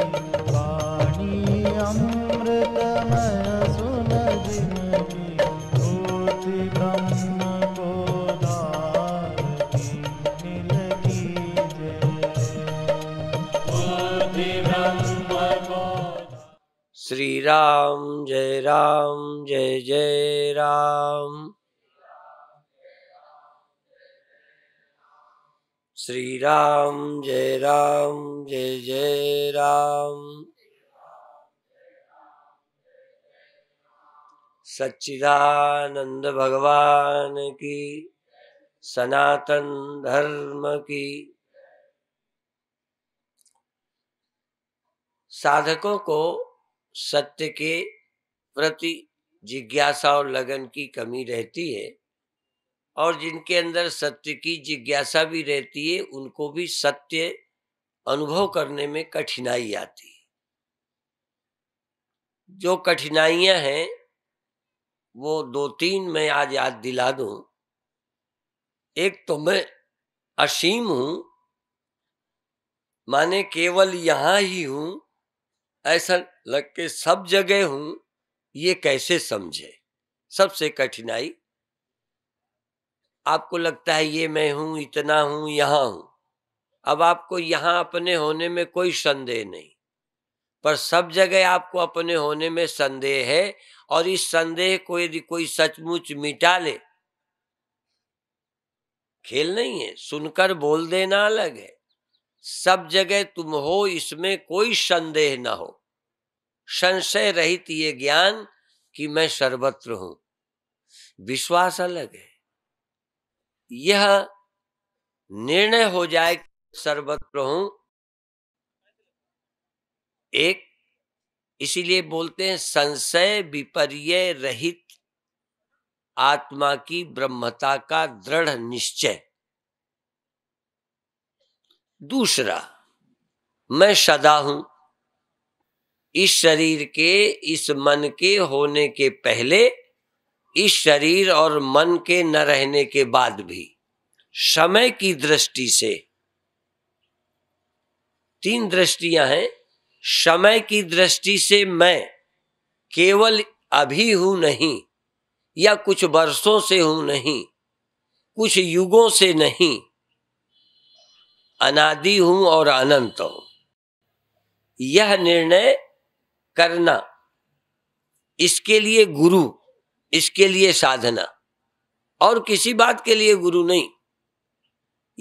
श्री राम जय राम जय जय राम श्री राम जय राम जय जय राम सच्चिदानंद भगवान की सनातन धर्म की साधकों को सत्य के प्रति जिज्ञासा और लगन की कमी रहती है और जिनके अंदर सत्य की जिज्ञासा भी रहती है उनको भी सत्य अनुभव करने में कठिनाई आती है जो कठिनाइयां हैं वो दो तीन मैं आज याद दिला दूं एक तो मैं असीम हूं माने केवल यहाँ ही हूं ऐसा लग के सब जगह हूं ये कैसे समझे सबसे कठिनाई आपको लगता है ये मैं हूं इतना हूं यहां हूं अब आपको यहां अपने होने में कोई संदेह नहीं पर सब जगह आपको अपने होने में संदेह है और इस संदेह को यदि कोई सचमुच मिटा ले खेल नहीं है सुनकर बोल देना अलग है सब जगह तुम हो इसमें कोई संदेह ना हो संशय रहित ये ज्ञान कि मैं सर्वत्र हूं विश्वास अलग है यह निर्णय हो जाए सर्वत्र हूं एक इसीलिए बोलते हैं संशय विपर्य रहित आत्मा की ब्रह्मता का दृढ़ निश्चय दूसरा मैं सदा हूं इस शरीर के इस मन के होने के पहले इस शरीर और मन के न रहने के बाद भी समय की दृष्टि से तीन दृष्टियां हैं समय की दृष्टि से मैं केवल अभी हूं नहीं या कुछ वर्षों से हूं नहीं कुछ युगों से नहीं अनादि हूं और अनंत हूं यह निर्णय करना इसके लिए गुरु इसके लिए साधना और किसी बात के लिए गुरु नहीं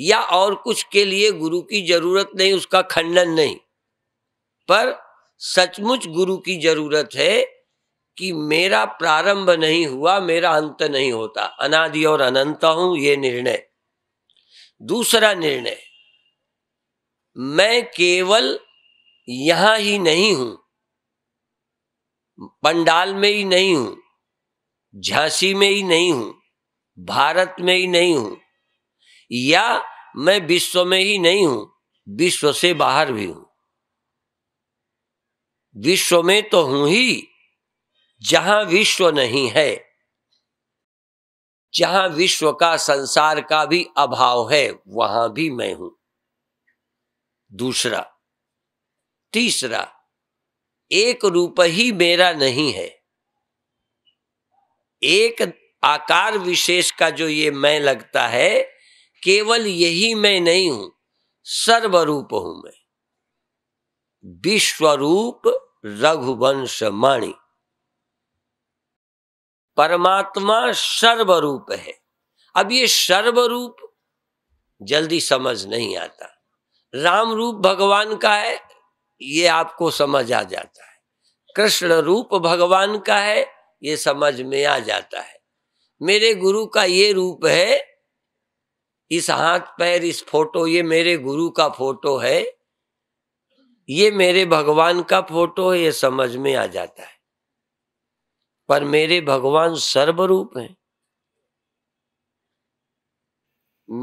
या और कुछ के लिए गुरु की जरूरत नहीं उसका खंडन नहीं पर सचमुच गुरु की जरूरत है कि मेरा प्रारंभ नहीं हुआ मेरा अंत नहीं होता अनादि और अनंत हूं ये निर्णय दूसरा निर्णय मैं केवल यहां ही नहीं हूं पंडाल में ही नहीं हूं झांसी में ही नहीं हूं भारत में ही नहीं हूं या मैं विश्व में ही नहीं हूं विश्व से बाहर भी हूं विश्व में तो हूं ही जहां विश्व नहीं है जहां विश्व का संसार का भी अभाव है वहां भी मैं हूं दूसरा तीसरा एक रूप ही मेरा नहीं है एक आकार विशेष का जो ये मैं लगता है केवल यही मैं नहीं हूं सर्वरूप हूं मैं विश्वरूप रघुवंश माणी परमात्मा सर्वरूप है अब ये सर्वरूप जल्दी समझ नहीं आता राम रूप भगवान का है ये आपको समझ आ जाता है कृष्ण रूप भगवान का है ये समझ में आ जाता है मेरे गुरु का ये रूप है इस हाथ पैर इस फोटो ये मेरे गुरु का फोटो है ये मेरे भगवान का फोटो है ये समझ में आ जाता है पर मेरे भगवान सर्वरूप है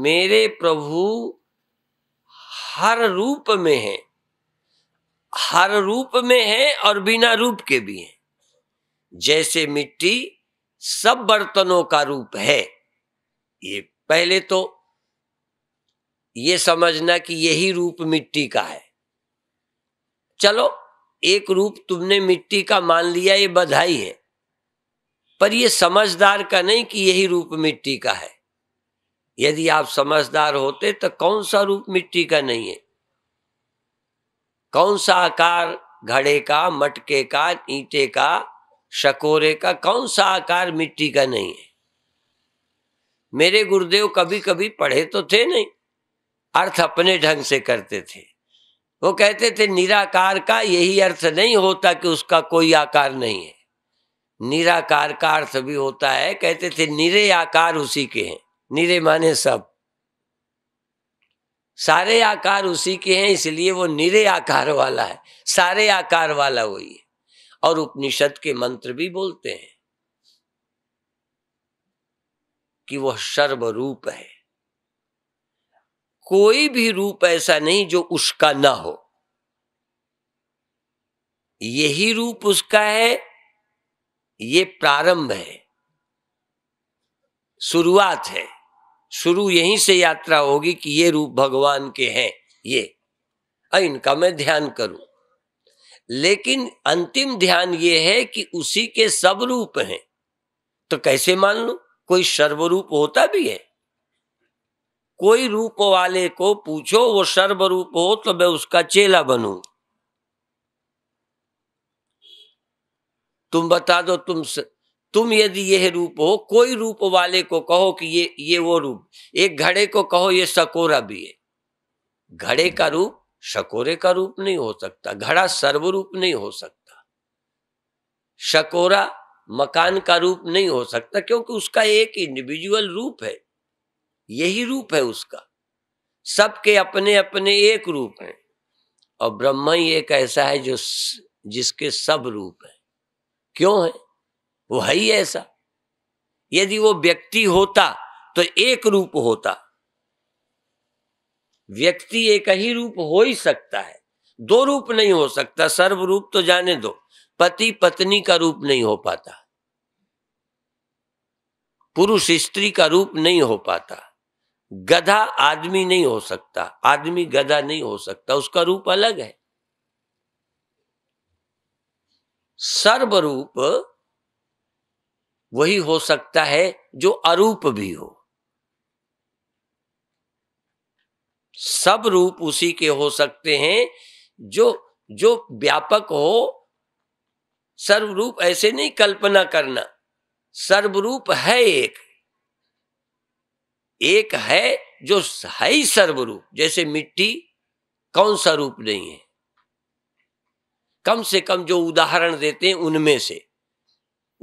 मेरे प्रभु हर रूप में है हर रूप में है और बिना रूप के भी हैं जैसे मिट्टी सब बर्तनों का रूप है ये पहले तो ये समझना कि यही रूप मिट्टी का है चलो एक रूप तुमने मिट्टी का मान लिया ये बधाई है पर यह समझदार का नहीं कि यही रूप मिट्टी का है यदि आप समझदार होते तो कौन सा रूप मिट्टी का नहीं है कौन सा आकार घड़े का मटके का ईंटे का शकोरे का कौन सा आकार मिट्टी का नहीं है मेरे गुरुदेव कभी कभी पढ़े तो थे नहीं अर्थ अपने ढंग से करते थे वो कहते थे निराकार का यही अर्थ नहीं होता कि उसका कोई आकार नहीं है निराकार का अर्थ भी होता है कहते थे निरे आकार उसी के हैं निरे माने सब सारे आकार उसी के हैं इसलिए वो निरे आकार वाला है सारे आकार वाला वही है और उपनिषद के मंत्र भी बोलते हैं कि वह सर्वरूप है कोई भी रूप ऐसा नहीं जो उसका ना हो यही रूप उसका है ये प्रारंभ है शुरुआत है शुरू यहीं से यात्रा होगी कि ये रूप भगवान के हैं ये इनका मैं ध्यान करूं लेकिन अंतिम ध्यान ये है कि उसी के सब रूप हैं तो कैसे मान लो कोई सर्वरूप होता भी है कोई रूप वाले को पूछो वो सर्वरूप हो तो मैं उसका चेला बनू तुम बता दो तुम स, तुम यदि यह रूप हो कोई रूप वाले को कहो कि ये ये वो रूप एक घड़े को कहो ये सकोरा भी है घड़े का रूप शकोरे का रूप नहीं हो सकता घड़ा सर्व रूप नहीं हो सकता शकोरा मकान का रूप नहीं हो सकता क्योंकि उसका एक इंडिविजुअल रूप है यही रूप है उसका सबके अपने अपने एक रूप हैं और ब्रह्म ही एक ऐसा है जो जिसके सब रूप हैं क्यों है वो है ही ऐसा यदि वो व्यक्ति होता तो एक रूप होता व्यक्ति एक ही रूप हो ही सकता है दो रूप नहीं हो सकता सर्व रूप तो जाने दो पति पत्नी का रूप नहीं हो पाता पुरुष स्त्री का रूप नहीं हो पाता गधा आदमी नहीं हो सकता आदमी गधा नहीं हो सकता उसका रूप अलग है सर्व रूप वही हो सकता है जो अरूप भी हो सब रूप उसी के हो सकते हैं जो जो व्यापक हो सर्वरूप ऐसे नहीं कल्पना करना सर्वरूप है एक एक है जो है ही सर्वरूप जैसे मिट्टी कौन सा रूप नहीं है कम से कम जो उदाहरण देते हैं उनमें से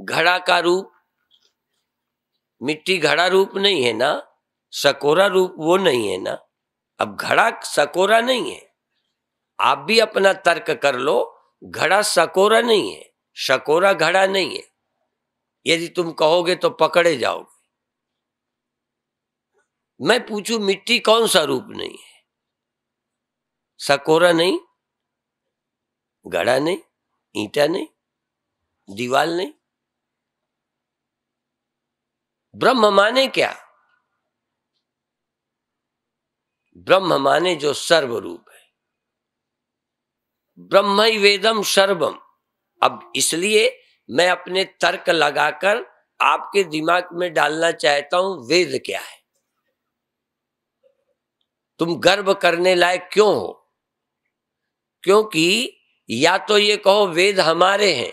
घड़ा का रूप मिट्टी घड़ा रूप नहीं है ना सकोरा रूप वो नहीं है ना अब घड़ा सकोरा नहीं है आप भी अपना तर्क कर लो घड़ा सकोरा नहीं है सकोरा घड़ा नहीं है यदि तुम कहोगे तो पकड़े जाओगे मैं पूछू मिट्टी कौन सा रूप नहीं है सकोरा नहीं घड़ा नहीं ईटा नहीं दीवाल नहीं ब्रह्म माने क्या ब्रह्म माने जो सर्वरूप है ब्रह्म वेदम सर्वम अब इसलिए मैं अपने तर्क लगाकर आपके दिमाग में डालना चाहता हूं वेद क्या है तुम गर्व करने लायक क्यों हो क्योंकि या तो ये कहो वेद हमारे हैं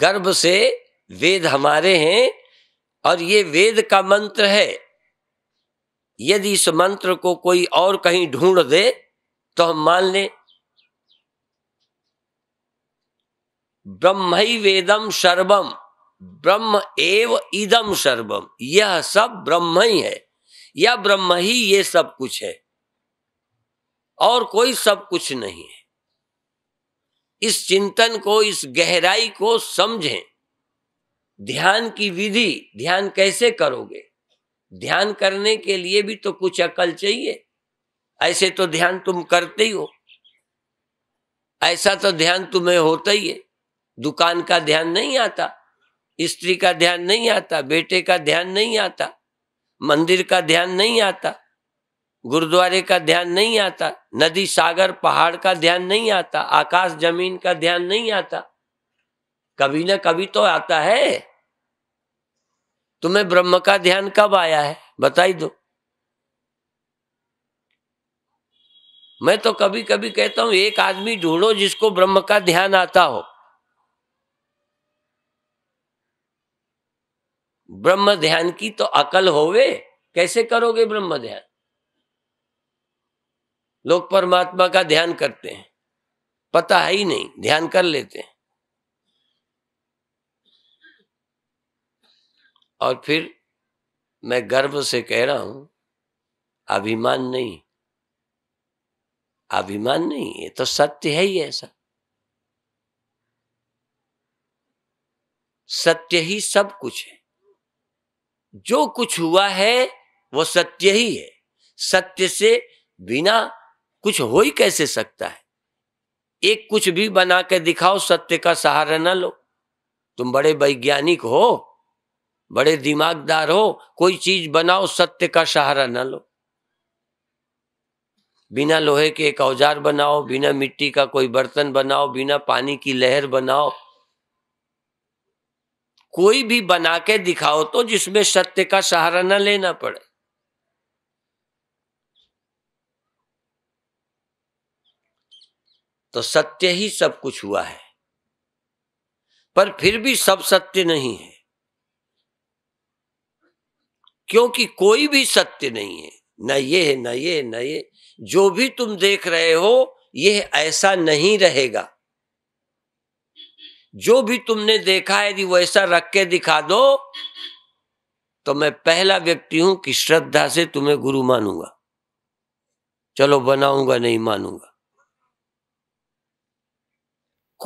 गर्भ से वेद हमारे हैं और ये वेद का मंत्र है यदि इस मंत्र को कोई और कहीं ढूंढ दे तो हम मान लें ब्रह्म वेदम सर्वम ब्रह्म एव इदम सर्वम यह सब ब्रह्म ही है यह ब्रह्म ही ये सब कुछ है और कोई सब कुछ नहीं है इस चिंतन को इस गहराई को समझें ध्यान की विधि ध्यान कैसे करोगे ध्यान करने के लिए भी तो कुछ अकल चाहिए ऐसे तो ध्यान तुम करते ही हो ऐसा तो ध्यान तुम्हें होता ही है दुकान का ध्यान नहीं आता स्त्री का ध्यान नहीं आता बेटे का ध्यान नहीं आता मंदिर का ध्यान नहीं आता गुरुद्वारे का ध्यान नहीं आता नदी सागर पहाड़ का ध्यान नहीं आता आकाश जमीन का ध्यान नहीं आता कभी ना कभी तो आता है तुम्हें ब्रह्म का ध्यान कब आया है बताई दो मैं तो कभी कभी कहता हूं एक आदमी ढूंढो जिसको ब्रह्म का ध्यान आता हो ब्रह्म ध्यान की तो अकल होवे कैसे करोगे ब्रह्म ध्यान लोग परमात्मा का ध्यान करते हैं पता है ही नहीं ध्यान कर लेते हैं और फिर मैं गर्व से कह रहा हूं अभिमान नहीं अभिमान नहीं ये तो सत्य है ही ऐसा सत्य ही सब कुछ है जो कुछ हुआ है वो सत्य ही है सत्य से बिना कुछ हो ही कैसे सकता है एक कुछ भी बना के दिखाओ सत्य का सहारा ना लो तुम बड़े वैज्ञानिक हो बड़े दिमागदार हो कोई चीज बनाओ सत्य का सहारा ना लो बिना लोहे के एक औजार बनाओ बिना मिट्टी का कोई बर्तन बनाओ बिना पानी की लहर बनाओ कोई भी बना के दिखाओ तो जिसमें सत्य का सहारा न लेना पड़े तो सत्य ही सब कुछ हुआ है पर फिर भी सब सत्य नहीं है क्योंकि कोई भी सत्य नहीं है न ये है न ये न ये जो भी तुम देख रहे हो यह ऐसा नहीं रहेगा जो भी तुमने देखा है यदि वैसा रख के दिखा दो तो मैं पहला व्यक्ति हूं कि श्रद्धा से तुम्हें गुरु मानूंगा चलो बनाऊंगा नहीं मानूंगा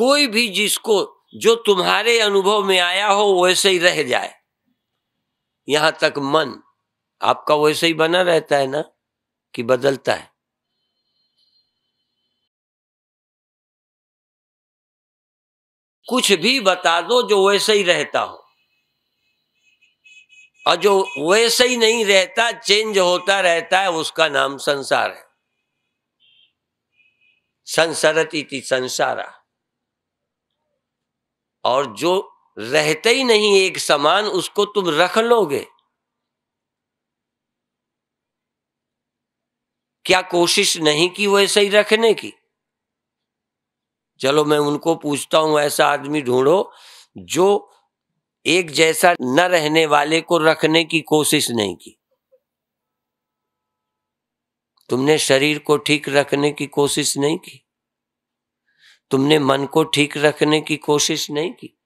कोई भी जिसको जो तुम्हारे अनुभव में आया हो वैसे ही रह जाए यहां तक मन आपका वैसे ही बना रहता है ना कि बदलता है कुछ भी बता दो जो वैसे ही रहता हो और जो वैसे ही नहीं रहता चेंज होता रहता है उसका नाम संसार है संसारती थी संसारा और जो रहते ही नहीं एक समान उसको तुम रख लोगे क्या कोशिश नहीं की वो ऐसे ही रखने की चलो मैं उनको पूछता हूं ऐसा आदमी ढूंढो जो एक जैसा न रहने वाले को रखने की कोशिश नहीं की तुमने शरीर को ठीक रखने की कोशिश नहीं की तुमने मन को ठीक रखने की कोशिश नहीं की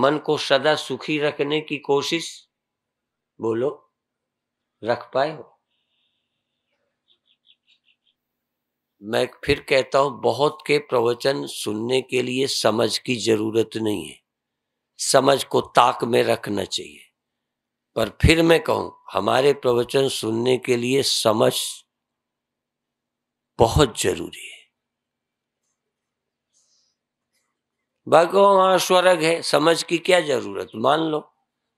मन को सदा सुखी रखने की कोशिश बोलो रख पाए हो मैं फिर कहता हूं बहुत के प्रवचन सुनने के लिए समझ की जरूरत नहीं है समझ को ताक में रखना चाहिए पर फिर मैं कहूं हमारे प्रवचन सुनने के लिए समझ बहुत जरूरी है भागो वहां स्वर्ग है समझ की क्या जरूरत मान लो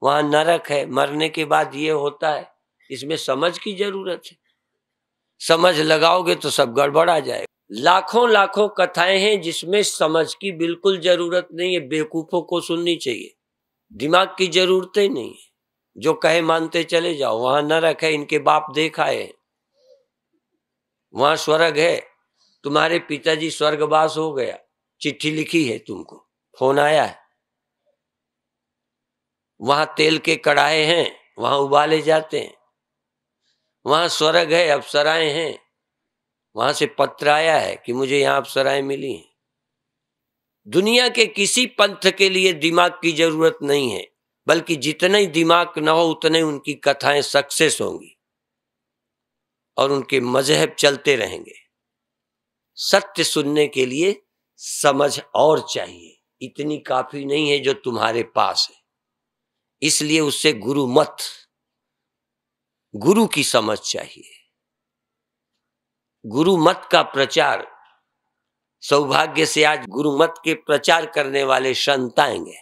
वहां नरक है मरने के बाद ये होता है इसमें समझ की जरूरत है समझ लगाओगे तो सब गड़बड़ा जाएगा लाखों लाखों कथाएं हैं जिसमें समझ की बिल्कुल जरूरत नहीं है बेवकूफों को सुननी चाहिए दिमाग की जरूरत ही नहीं है जो कहे मानते चले जाओ वहां नरक है इनके बाप देखा है वहां स्वर्ग है तुम्हारे पिताजी स्वर्गवास हो गया चिट्ठी लिखी है तुमको फोन आया है वहां तेल के कड़ाए हैं वहां उबाले जाते हैं वहां स्वर्ग है अप्सराएं हैं वहां से पत्र आया है कि मुझे यहां अप्सराएं मिली हैं दुनिया के किसी पंथ के लिए दिमाग की जरूरत नहीं है बल्कि जितने ही दिमाग न हो उतने उनकी कथाएं सक्सेस होंगी और उनके मजहब चलते रहेंगे सत्य सुनने के लिए समझ और चाहिए इतनी काफी नहीं है जो तुम्हारे पास है इसलिए उससे गुरु मत गुरु की समझ चाहिए गुरु मत का प्रचार सौभाग्य से आज गुरु मत के प्रचार करने वाले संत आएंगे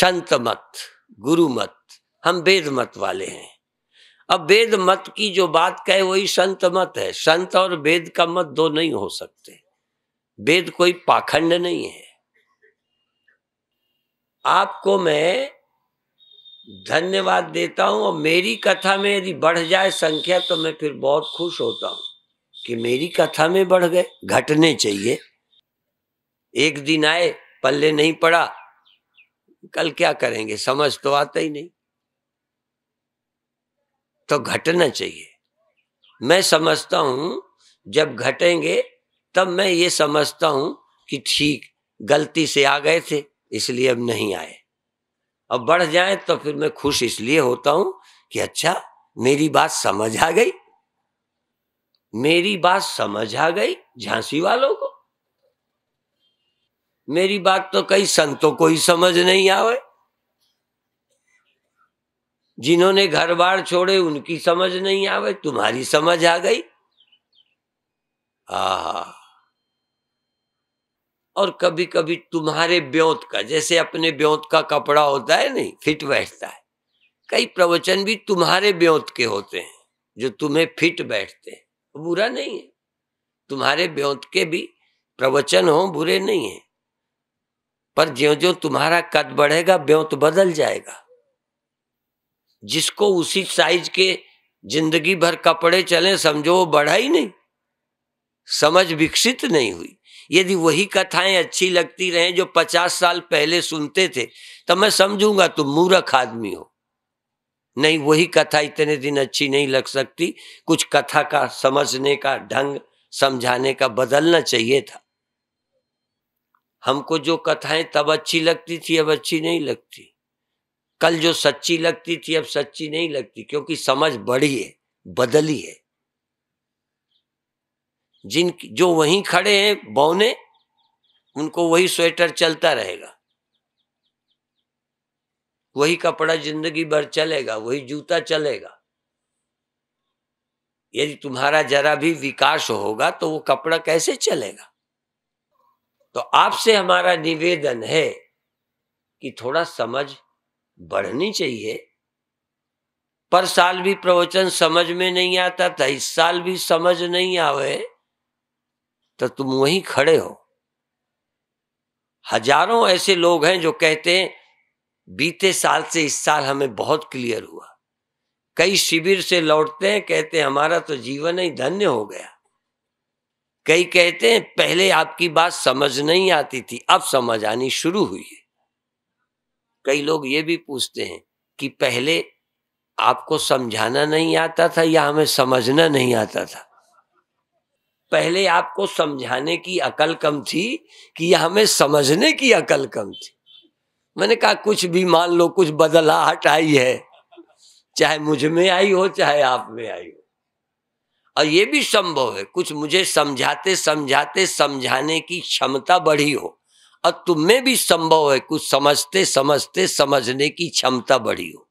संत मत गुरु मत हम वेद मत वाले हैं अब वेद मत की जो बात कहे वही संत मत है संत और वेद का मत दो नहीं हो सकते वेद कोई पाखंड नहीं है आपको मैं धन्यवाद देता हूं और मेरी कथा में यदि बढ़ जाए संख्या तो मैं फिर बहुत खुश होता हूं कि मेरी कथा में बढ़ गए घटने चाहिए एक दिन आए पल्ले नहीं पड़ा कल क्या करेंगे समझ तो आता ही नहीं तो घटना चाहिए मैं समझता हूं जब घटेंगे तब मैं ये समझता हूं कि ठीक गलती से आ गए थे इसलिए अब नहीं आए अब बढ़ जाए तो फिर मैं खुश इसलिए होता हूं कि अच्छा मेरी बात समझ आ गई मेरी बात समझ आ गई झांसी वालों को मेरी बात तो कई संतों को ही समझ नहीं आवे जिन्होंने घर बार छोड़े उनकी समझ नहीं आवे तुम्हारी समझ आ गई आ और कभी कभी तुम्हारे ब्योत का जैसे अपने ब्योत का कपड़ा होता है नहीं फिट बैठता है कई प्रवचन भी तुम्हारे ब्योत के होते हैं जो तुम्हें फिट बैठते हैं बुरा नहीं है तुम्हारे ब्योत के भी प्रवचन हो बुरे नहीं है पर ज्यो ज्यो तुम्हारा कद बढ़ेगा ब्योत बदल जाएगा जिसको उसी साइज के जिंदगी भर कपड़े चले समझो वो बढ़ा ही नहीं समझ विकसित नहीं हुई यदि वही कथाएं अच्छी लगती रहें जो पचास साल पहले सुनते थे तो मैं समझूंगा तुम मूर्ख आदमी हो नहीं वही कथा इतने दिन अच्छी नहीं लग सकती कुछ कथा का समझने का ढंग समझाने का बदलना चाहिए था हमको जो कथाएं तब अच्छी लगती थी अब अच्छी नहीं लगती कल जो सच्ची लगती थी अब सच्ची नहीं लगती क्योंकि समझ बड़ी है बदली है जिन जो वहीं खड़े हैं बौने उनको वही स्वेटर चलता रहेगा वही कपड़ा जिंदगी भर चलेगा वही जूता चलेगा यदि तुम्हारा जरा भी विकास होगा तो वो कपड़ा कैसे चलेगा तो आपसे हमारा निवेदन है कि थोड़ा समझ बढ़नी चाहिए पर साल भी प्रवचन समझ में नहीं आता था इस साल भी समझ नहीं आवे तो तुम वहीं खड़े हो हजारों ऐसे लोग हैं जो कहते हैं बीते साल से इस साल हमें बहुत क्लियर हुआ कई शिविर से लौटते हैं कहते हैं हमारा तो जीवन ही धन्य हो गया कई कहते हैं पहले आपकी बात समझ नहीं आती थी अब समझ आनी शुरू हुई है कई लोग ये भी पूछते हैं कि पहले आपको समझाना नहीं आता था या हमें समझना नहीं आता था पहले आपको समझाने की अकल कम थी कि यह हमें समझने की अकल कम थी मैंने कहा कुछ भी मान लो कुछ बदलाहट आई है चाहे मुझ में आई हो चाहे आप में आई हो और ये भी संभव है कुछ मुझे समझाते समझाते समझाने की क्षमता बढ़ी हो और तुम में भी संभव है कुछ समझते समझते समझने की क्षमता बढ़ी हो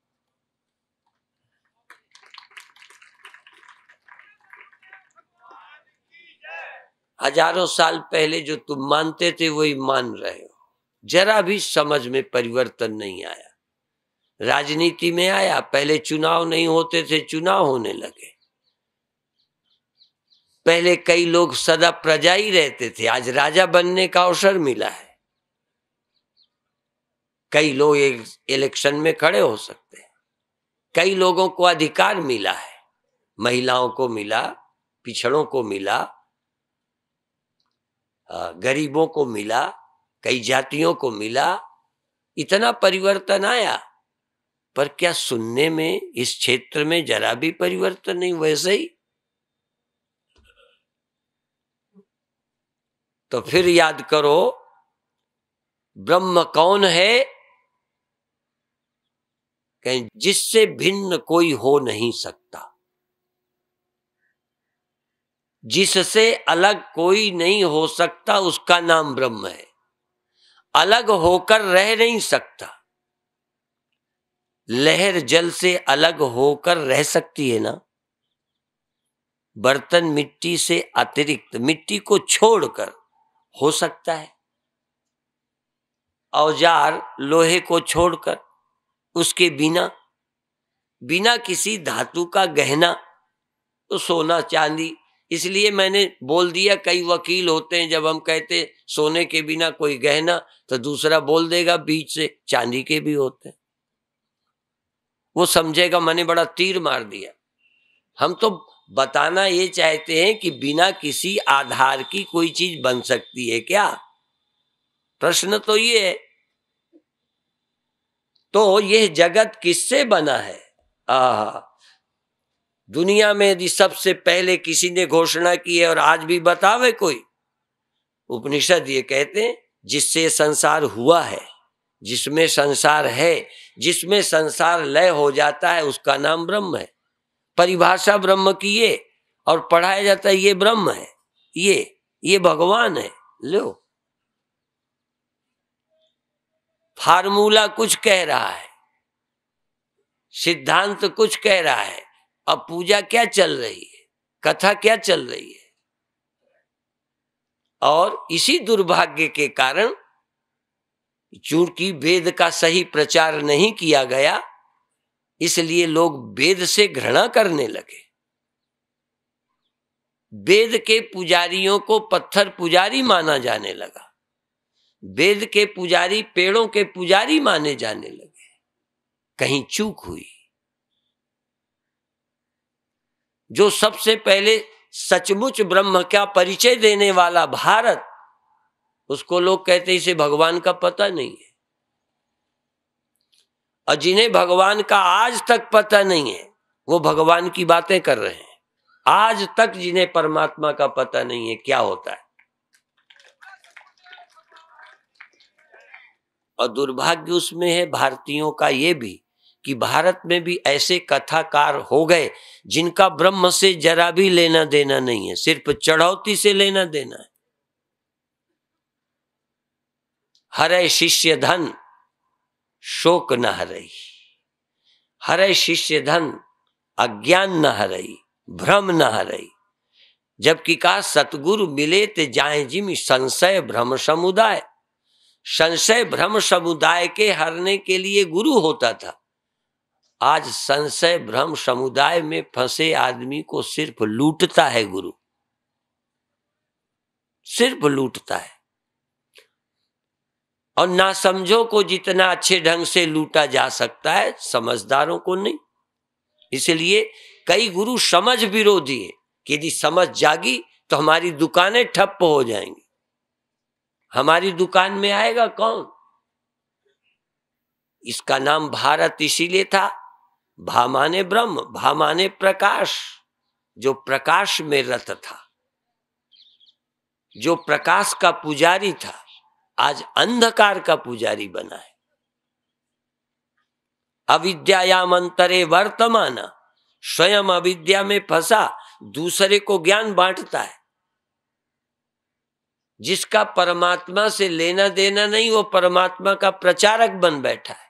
हजारों साल पहले जो तुम मानते थे वही मान रहे हो जरा भी समझ में परिवर्तन नहीं आया राजनीति में आया पहले चुनाव नहीं होते थे चुनाव होने लगे पहले कई लोग सदा प्रजा ही रहते थे आज राजा बनने का अवसर मिला है कई लोग एक इलेक्शन में खड़े हो सकते हैं कई लोगों को अधिकार मिला है महिलाओं को मिला पिछड़ों को मिला गरीबों को मिला कई जातियों को मिला इतना परिवर्तन आया पर क्या सुनने में इस क्षेत्र में जरा भी परिवर्तन नहीं वैसे ही तो फिर याद करो ब्रह्म कौन है कहीं जिससे भिन्न कोई हो नहीं सकता जिससे अलग कोई नहीं हो सकता उसका नाम ब्रह्म है अलग होकर रह नहीं सकता लहर जल से अलग होकर रह सकती है ना बर्तन मिट्टी से अतिरिक्त मिट्टी को छोड़कर हो सकता है औजार लोहे को छोड़कर उसके बिना बिना किसी धातु का गहना तो सोना चांदी इसलिए मैंने बोल दिया कई वकील होते हैं जब हम कहते सोने के बिना कोई गहना तो दूसरा बोल देगा बीच से चांदी के भी होते हैं वो समझेगा मैंने बड़ा तीर मार दिया हम तो बताना ये चाहते हैं कि बिना किसी आधार की कोई चीज बन सकती है क्या प्रश्न तो ये है तो यह जगत किससे बना है आहा दुनिया में यदि सबसे पहले किसी ने घोषणा की है और आज भी बतावे कोई उपनिषद ये कहते हैं जिससे संसार हुआ है जिसमें संसार है जिसमें संसार लय हो जाता है उसका नाम ब्रह्म है परिभाषा ब्रह्म की ये और पढ़ाया जाता है ये ब्रह्म है ये ये भगवान है लो फार्मूला कुछ कह रहा है सिद्धांत कुछ कह रहा है अब पूजा क्या चल रही है कथा क्या चल रही है और इसी दुर्भाग्य के कारण चूंकि वेद का सही प्रचार नहीं किया गया इसलिए लोग वेद से घृणा करने लगे वेद के पुजारियों को पत्थर पुजारी माना जाने लगा वेद के पुजारी पेड़ों के पुजारी माने जाने लगे कहीं चूक हुई जो सबसे पहले सचमुच ब्रह्म का परिचय देने वाला भारत उसको लोग कहते इसे भगवान का पता नहीं है और जिन्हें भगवान का आज तक पता नहीं है वो भगवान की बातें कर रहे हैं आज तक जिन्हें परमात्मा का पता नहीं है क्या होता है और दुर्भाग्य उसमें है भारतीयों का ये भी कि भारत में भी ऐसे कथाकार हो गए जिनका ब्रह्म से जरा भी लेना देना नहीं है सिर्फ चढ़ौती से लेना देना है हरे शिष्य धन शोक न हरई हरे शिष्य धन अज्ञान न हरई भ्रम न हरई जबकि कहा सतगुरु मिले ते जाए जिम संशय भ्रम समुदाय संशय भ्रम समुदाय के हरने के लिए गुरु होता था आज संशय भ्रम समुदाय में फंसे आदमी को सिर्फ लूटता है गुरु सिर्फ लूटता है और ना समझो को जितना अच्छे ढंग से लूटा जा सकता है समझदारों को नहीं इसलिए कई गुरु समझ विरोधी है कि यदि समझ जागी तो हमारी दुकानें ठप्प हो जाएंगी हमारी दुकान में आएगा कौन इसका नाम भारत इसीलिए था भामाने ब्रह्म भामाने प्रकाश जो प्रकाश में रत था जो प्रकाश का पुजारी था आज अंधकार का पुजारी बना है अविद्यायाम अंतरे वर्तमान स्वयं अविद्या में फंसा दूसरे को ज्ञान बांटता है जिसका परमात्मा से लेना देना नहीं वो परमात्मा का प्रचारक बन बैठा है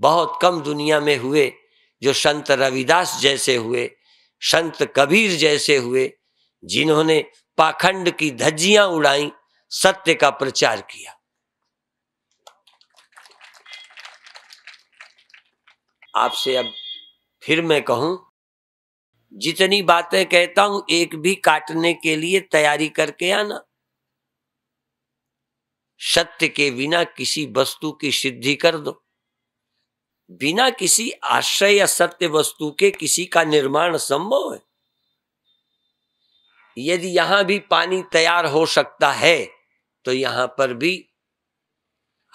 बहुत कम दुनिया में हुए जो संत रविदास जैसे हुए संत कबीर जैसे हुए जिन्होंने पाखंड की धज्जियां उड़ाई सत्य का प्रचार किया आपसे अब फिर मैं कहूं जितनी बातें कहता हूं एक भी काटने के लिए तैयारी करके आना सत्य के बिना किसी वस्तु की सिद्धि कर दो बिना किसी आश्रय या सत्य वस्तु के किसी का निर्माण संभव है यदि यहां भी पानी तैयार हो सकता है तो यहां पर भी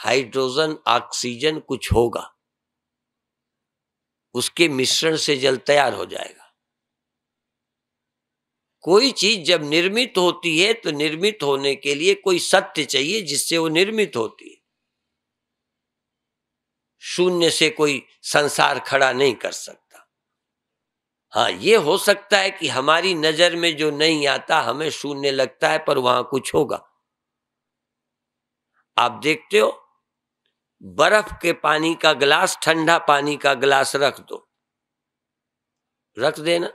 हाइड्रोजन ऑक्सीजन कुछ होगा उसके मिश्रण से जल तैयार हो जाएगा कोई चीज जब निर्मित होती है तो निर्मित होने के लिए कोई सत्य चाहिए जिससे वो निर्मित होती है शून्य से कोई संसार खड़ा नहीं कर सकता हाँ ये हो सकता है कि हमारी नजर में जो नहीं आता हमें शून्य लगता है पर वहां कुछ होगा आप देखते हो बर्फ के पानी का गिलास ठंडा पानी का गिलास रख दो रख देना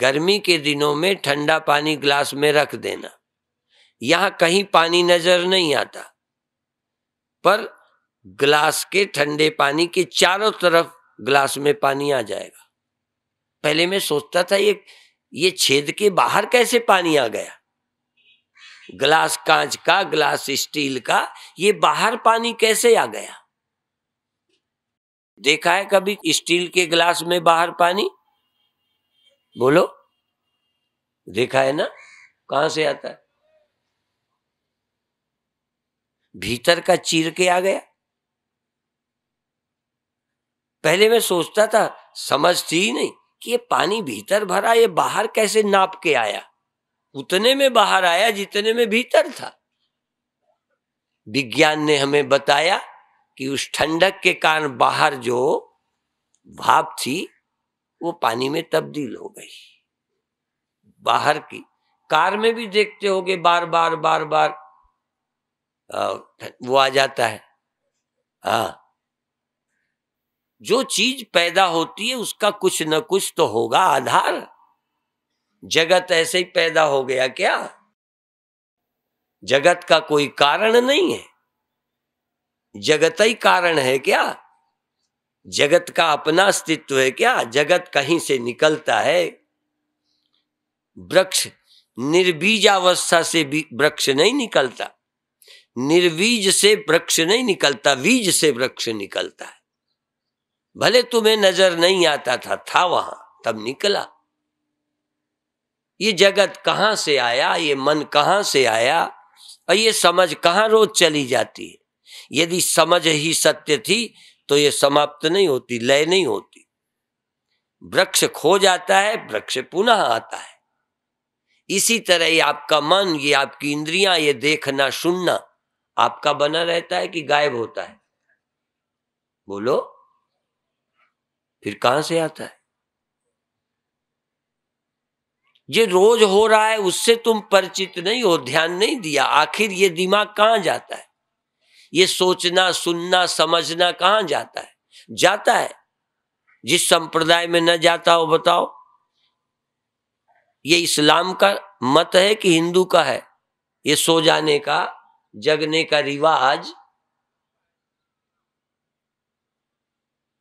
गर्मी के दिनों में ठंडा पानी गिलास में रख देना यहां कहीं पानी नजर नहीं आता पर ग्लास के ठंडे पानी के चारों तरफ ग्लास में पानी आ जाएगा पहले मैं सोचता था ये ये छेद के बाहर कैसे पानी आ गया ग्लास कांच का ग्लास स्टील का ये बाहर पानी कैसे आ गया देखा है कभी स्टील के ग्लास में बाहर पानी बोलो देखा है ना कहां से आता है भीतर का चीर के आ गया पहले मैं सोचता था समझती ही नहीं कि ये पानी भीतर भरा ये बाहर कैसे नाप के आया उतने में बाहर आया जितने में भीतर था विज्ञान ने हमें बताया कि उस ठंडक के कारण बाहर जो भाप थी वो पानी में तब्दील हो गई बाहर की कार में भी देखते होगे बार बार बार बार वो आ जाता है हा जो चीज पैदा होती है उसका कुछ न कुछ तो होगा आधार जगत ऐसे ही पैदा हो गया क्या जगत का कोई कारण नहीं है जगत ही कारण है क्या जगत का अपना अस्तित्व है क्या जगत कहीं से निकलता है वृक्ष निर्बीजावस्था से भी वृक्ष नहीं निकलता निर्वीज से वृक्ष नहीं निकलता बीज से वृक्ष निकलता है भले तुम्हें नजर नहीं आता था था वहां तब निकला ये जगत कहां से आया ये मन कहां से आया और ये समझ कहां रोज चली जाती है यदि समझ ही सत्य थी तो ये समाप्त नहीं होती लय नहीं होती वृक्ष खो जाता है वृक्ष पुनः आता है इसी तरह ये आपका मन ये आपकी इंद्रियां ये देखना सुनना आपका बना रहता है कि गायब होता है बोलो फिर कहां से आता है ये रोज हो रहा है उससे तुम परिचित नहीं हो ध्यान नहीं दिया आखिर ये दिमाग कहां जाता है ये सोचना सुनना समझना कहां जाता है जाता है जिस संप्रदाय में न जाता हो बताओ ये इस्लाम का मत है कि हिंदू का है ये सो जाने का जगने का रिवाज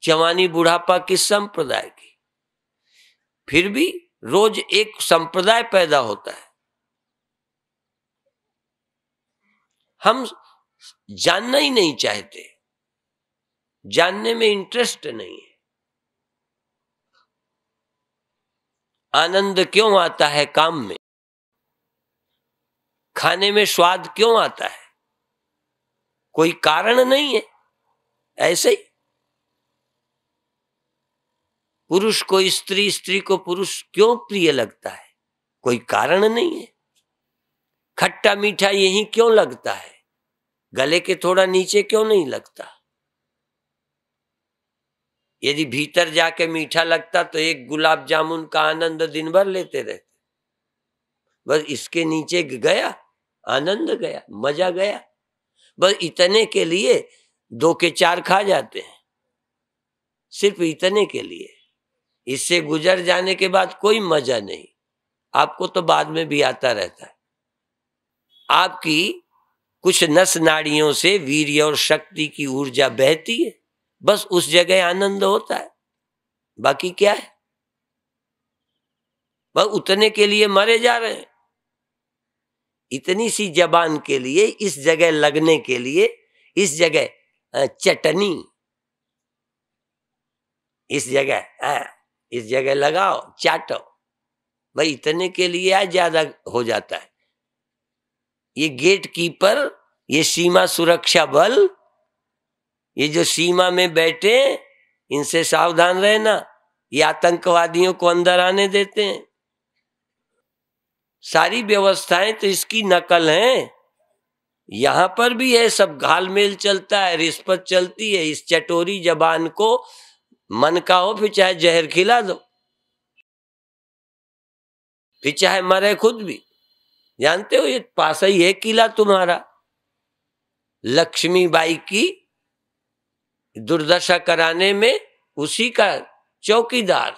जवानी बुढ़ापा किस संप्रदाय की फिर भी रोज एक संप्रदाय पैदा होता है हम जानना ही नहीं चाहते जानने में इंटरेस्ट नहीं है आनंद क्यों आता है काम में खाने में स्वाद क्यों आता है कोई कारण नहीं है ऐसे ही पुरुष को स्त्री स्त्री को पुरुष क्यों प्रिय लगता है कोई कारण नहीं है खट्टा मीठा यही क्यों लगता है गले के थोड़ा नीचे क्यों नहीं लगता यदि भीतर जाके मीठा लगता तो एक गुलाब जामुन का आनंद दिन भर लेते रहते बस इसके नीचे गया आनंद गया मजा गया बस इतने के लिए दो के चार खा जाते हैं सिर्फ इतने के लिए इससे गुजर जाने के बाद कोई मजा नहीं आपको तो बाद में भी आता रहता है आपकी कुछ नस नाड़ियों से वीर और शक्ति की ऊर्जा बहती है बस उस जगह आनंद होता है बाकी क्या है बस उतने के लिए मरे जा रहे हैं इतनी सी जबान के लिए इस जगह लगने के लिए इस जगह चटनी इस जगह है इस जगह लगाओ चाटो भाई इतने के लिए आज ज्यादा हो जाता है ये गेट कीपर ये सीमा सुरक्षा बल ये जो सीमा में बैठे इनसे सावधान रहना ये आतंकवादियों को अंदर आने देते हैं सारी व्यवस्थाएं तो इसकी नकल हैं यहां पर भी है सब घाल मेल चलता है रिश्वत चलती है इस चटोरी जबान को मन का हो फिर चाहे जहर खिला दो फिर चाहे मरे खुद भी जानते हो ये पास ही है किला तुम्हारा लक्ष्मी बाई की दुर्दशा कराने में उसी का चौकीदार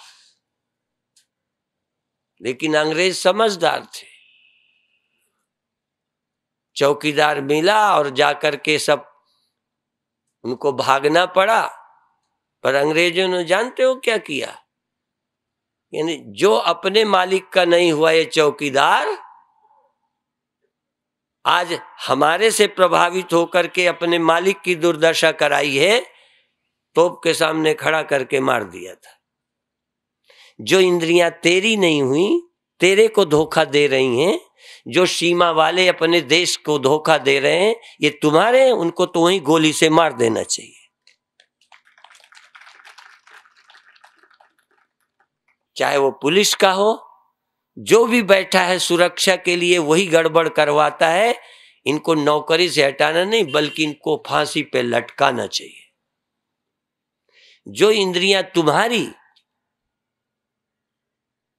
लेकिन अंग्रेज समझदार थे चौकीदार मिला और जाकर के सब उनको भागना पड़ा पर अंग्रेजों ने जानते हो क्या किया यानी जो अपने मालिक का नहीं हुआ ये चौकीदार आज हमारे से प्रभावित होकर के अपने मालिक की दुर्दशा कराई है तोप के सामने खड़ा करके मार दिया था जो इंद्रियां तेरी नहीं हुई तेरे को धोखा दे रही हैं जो सीमा वाले अपने देश को धोखा दे रहे हैं ये तुम्हारे उनको तो ही गोली से मार देना चाहिए चाहे वो पुलिस का हो जो भी बैठा है सुरक्षा के लिए वही गड़बड़ करवाता है इनको नौकरी से हटाना नहीं बल्कि इनको फांसी पे लटकाना चाहिए जो इंद्रियां तुम्हारी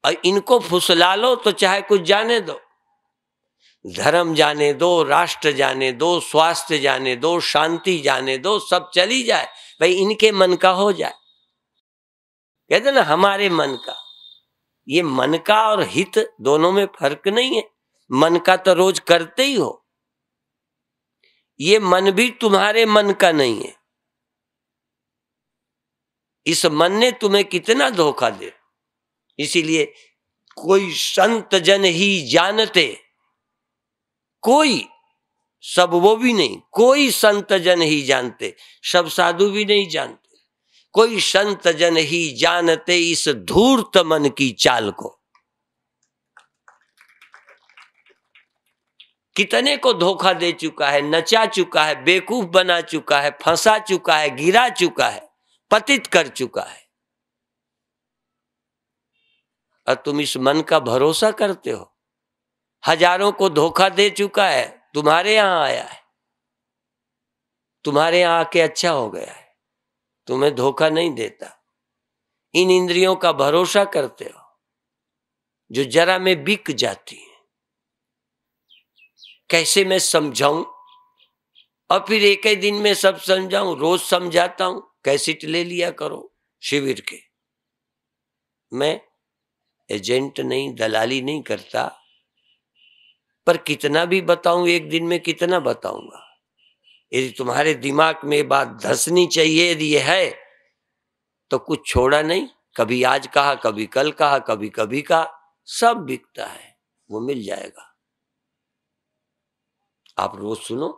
और इनको फुसला लो तो चाहे कुछ जाने दो धर्म जाने दो राष्ट्र जाने दो स्वास्थ्य जाने दो शांति जाने दो सब चली जाए भाई इनके मन का हो जाए कहते ना हमारे मन का ये मन का और हित दोनों में फर्क नहीं है मन का तो रोज करते ही हो ये मन भी तुम्हारे मन का नहीं है इस मन ने तुम्हें कितना धोखा दे इसीलिए कोई संत जन ही जानते कोई सब वो भी नहीं कोई संत जन ही जानते सब साधु भी नहीं जानते कोई संत जन ही जानते इस धूर्त मन की चाल को कितने को धोखा दे चुका है नचा चुका है बेकूफ बना चुका है फंसा चुका है गिरा चुका है पतित कर चुका है और तुम इस मन का भरोसा करते हो हजारों को धोखा दे चुका है तुम्हारे यहां आया है तुम्हारे यहां आके अच्छा हो गया है तुम्हें धोखा नहीं देता इन इंद्रियों का भरोसा करते हो जो जरा में बिक जाती है कैसे मैं समझाऊं और फिर एक ही दिन में सब समझाऊं रोज समझाता हूं कैसेट ले लिया करो शिविर के मैं एजेंट नहीं दलाली नहीं करता पर कितना भी बताऊं एक दिन में कितना बताऊंगा यदि तुम्हारे दिमाग में बात धसनी चाहिए यदि यह है तो कुछ छोड़ा नहीं कभी आज कहा कभी कल कहा कभी कभी कहा सब बिकता है वो मिल जाएगा आप रोज सुनो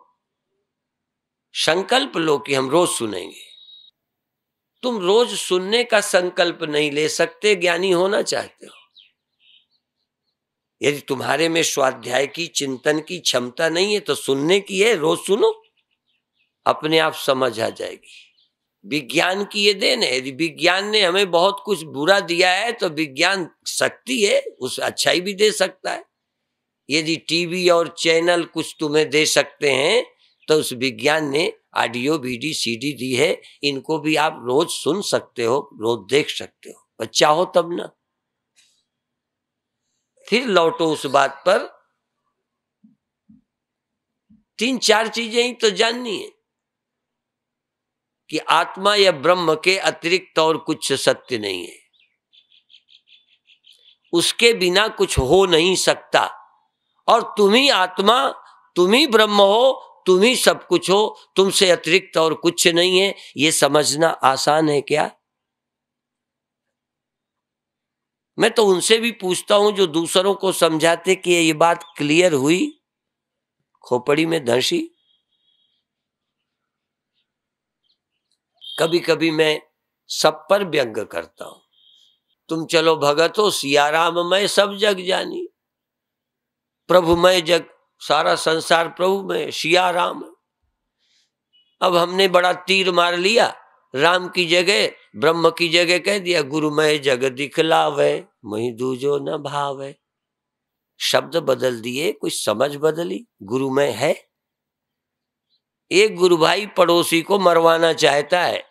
संकल्प लो कि हम रोज सुनेंगे तुम रोज सुनने का संकल्प नहीं ले सकते ज्ञानी होना चाहते हो यदि तुम्हारे में स्वाध्याय की चिंतन की क्षमता नहीं है तो सुनने की है रोज सुनो अपने आप समझ आ जाएगी विज्ञान की ये देन है यदि विज्ञान ने हमें बहुत कुछ बुरा दिया है तो विज्ञान शक्ति है उस अच्छाई भी दे सकता है यदि टीवी और चैनल कुछ तुम्हें दे सकते हैं तो उस विज्ञान ने ऑडियो वीडी सीडी दी है इनको भी आप रोज सुन सकते हो रोज देख सकते हो बच्चा चाहो तब ना फिर लौटो उस बात पर तीन चार चीजें ही तो जाननी है कि आत्मा या ब्रह्म के अतिरिक्त और कुछ सत्य नहीं है उसके बिना कुछ हो नहीं सकता और तुम ही आत्मा तुम ही ब्रह्म हो तुम ही सब कुछ हो तुमसे अतिरिक्त और कुछ नहीं है ये समझना आसान है क्या मैं तो उनसे भी पूछता हूं जो दूसरों को समझाते कि ये बात क्लियर हुई खोपड़ी में धंसी कभी कभी मैं सब पर व्यंग करता हूं तुम चलो भगत हो सियाराम मैं सब जग जानी प्रभु मैं जग सारा संसार प्रभु में सियाराम अब हमने बड़ा तीर मार लिया राम की जगह ब्रह्म की जगह कह दिया गुरुमय जग दिखलावे मही दूजो न भावे शब्द बदल दिए कुछ समझ बदली गुरुमय है एक गुरु भाई पड़ोसी को मरवाना चाहता है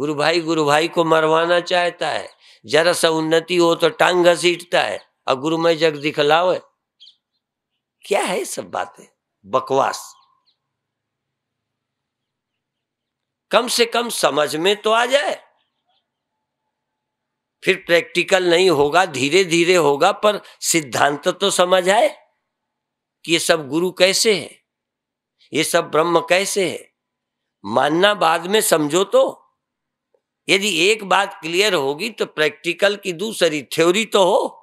गुरु भाई गुरु भाई को मरवाना चाहता है जरा सा उन्नति हो तो टांग घसीटता है और गुरुमय जग दिखलाओ है क्या है सब बातें बकवास कम से कम समझ में तो आ जाए फिर प्रैक्टिकल नहीं होगा धीरे धीरे होगा पर सिद्धांत तो समझ आए कि ये सब गुरु कैसे है ये सब ब्रह्म कैसे है मानना बाद में समझो तो यदि एक बात क्लियर होगी तो प्रैक्टिकल की दूसरी थ्योरी तो हो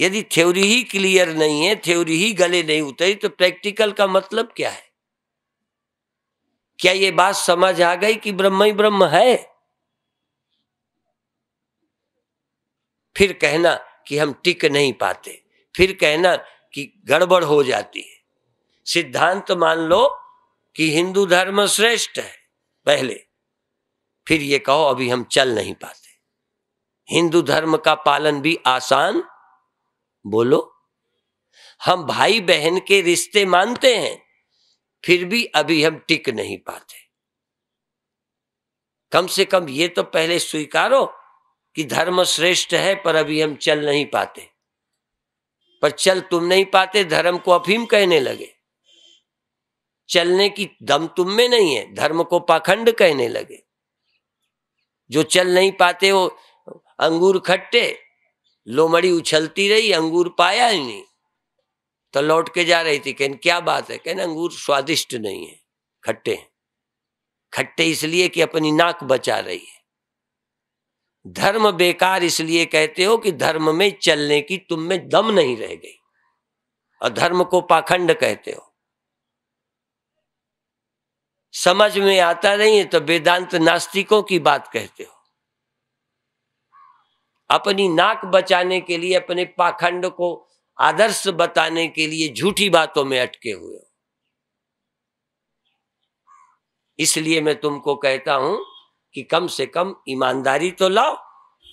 यदि थ्योरी ही क्लियर नहीं है थ्योरी ही गले नहीं उतरी तो प्रैक्टिकल का मतलब क्या है क्या ये बात समझ आ गई कि ब्रह्म ही ब्रह्म है फिर कहना कि हम टिक नहीं पाते फिर कहना कि गड़बड़ हो जाती है सिद्धांत मान लो कि हिंदू धर्म श्रेष्ठ है पहले फिर ये कहो अभी हम चल नहीं पाते हिंदू धर्म का पालन भी आसान बोलो हम भाई बहन के रिश्ते मानते हैं फिर भी अभी हम टिक नहीं पाते कम से कम ये तो पहले स्वीकारो कि धर्म श्रेष्ठ है पर अभी हम चल नहीं पाते पर चल तुम नहीं पाते धर्म को अफीम कहने लगे चलने की दम तुम में नहीं है धर्म को पाखंड कहने लगे जो चल नहीं पाते वो अंगूर खट्टे लोमड़ी उछलती रही अंगूर पाया ही नहीं तो लौट के जा रही थी कहन क्या बात है कहना अंगूर स्वादिष्ट नहीं है खट्टे खट्टे इसलिए कि अपनी नाक बचा रही है धर्म बेकार इसलिए कहते हो कि धर्म में चलने की तुम में दम नहीं रह गई और धर्म को पाखंड कहते हो समझ में आता नहीं है तो वेदांत नास्तिकों की बात कहते हो अपनी नाक बचाने के लिए अपने पाखंड को आदर्श बताने के लिए झूठी बातों में अटके हुए हो इसलिए मैं तुमको कहता हूं कि कम से कम ईमानदारी तो लाओ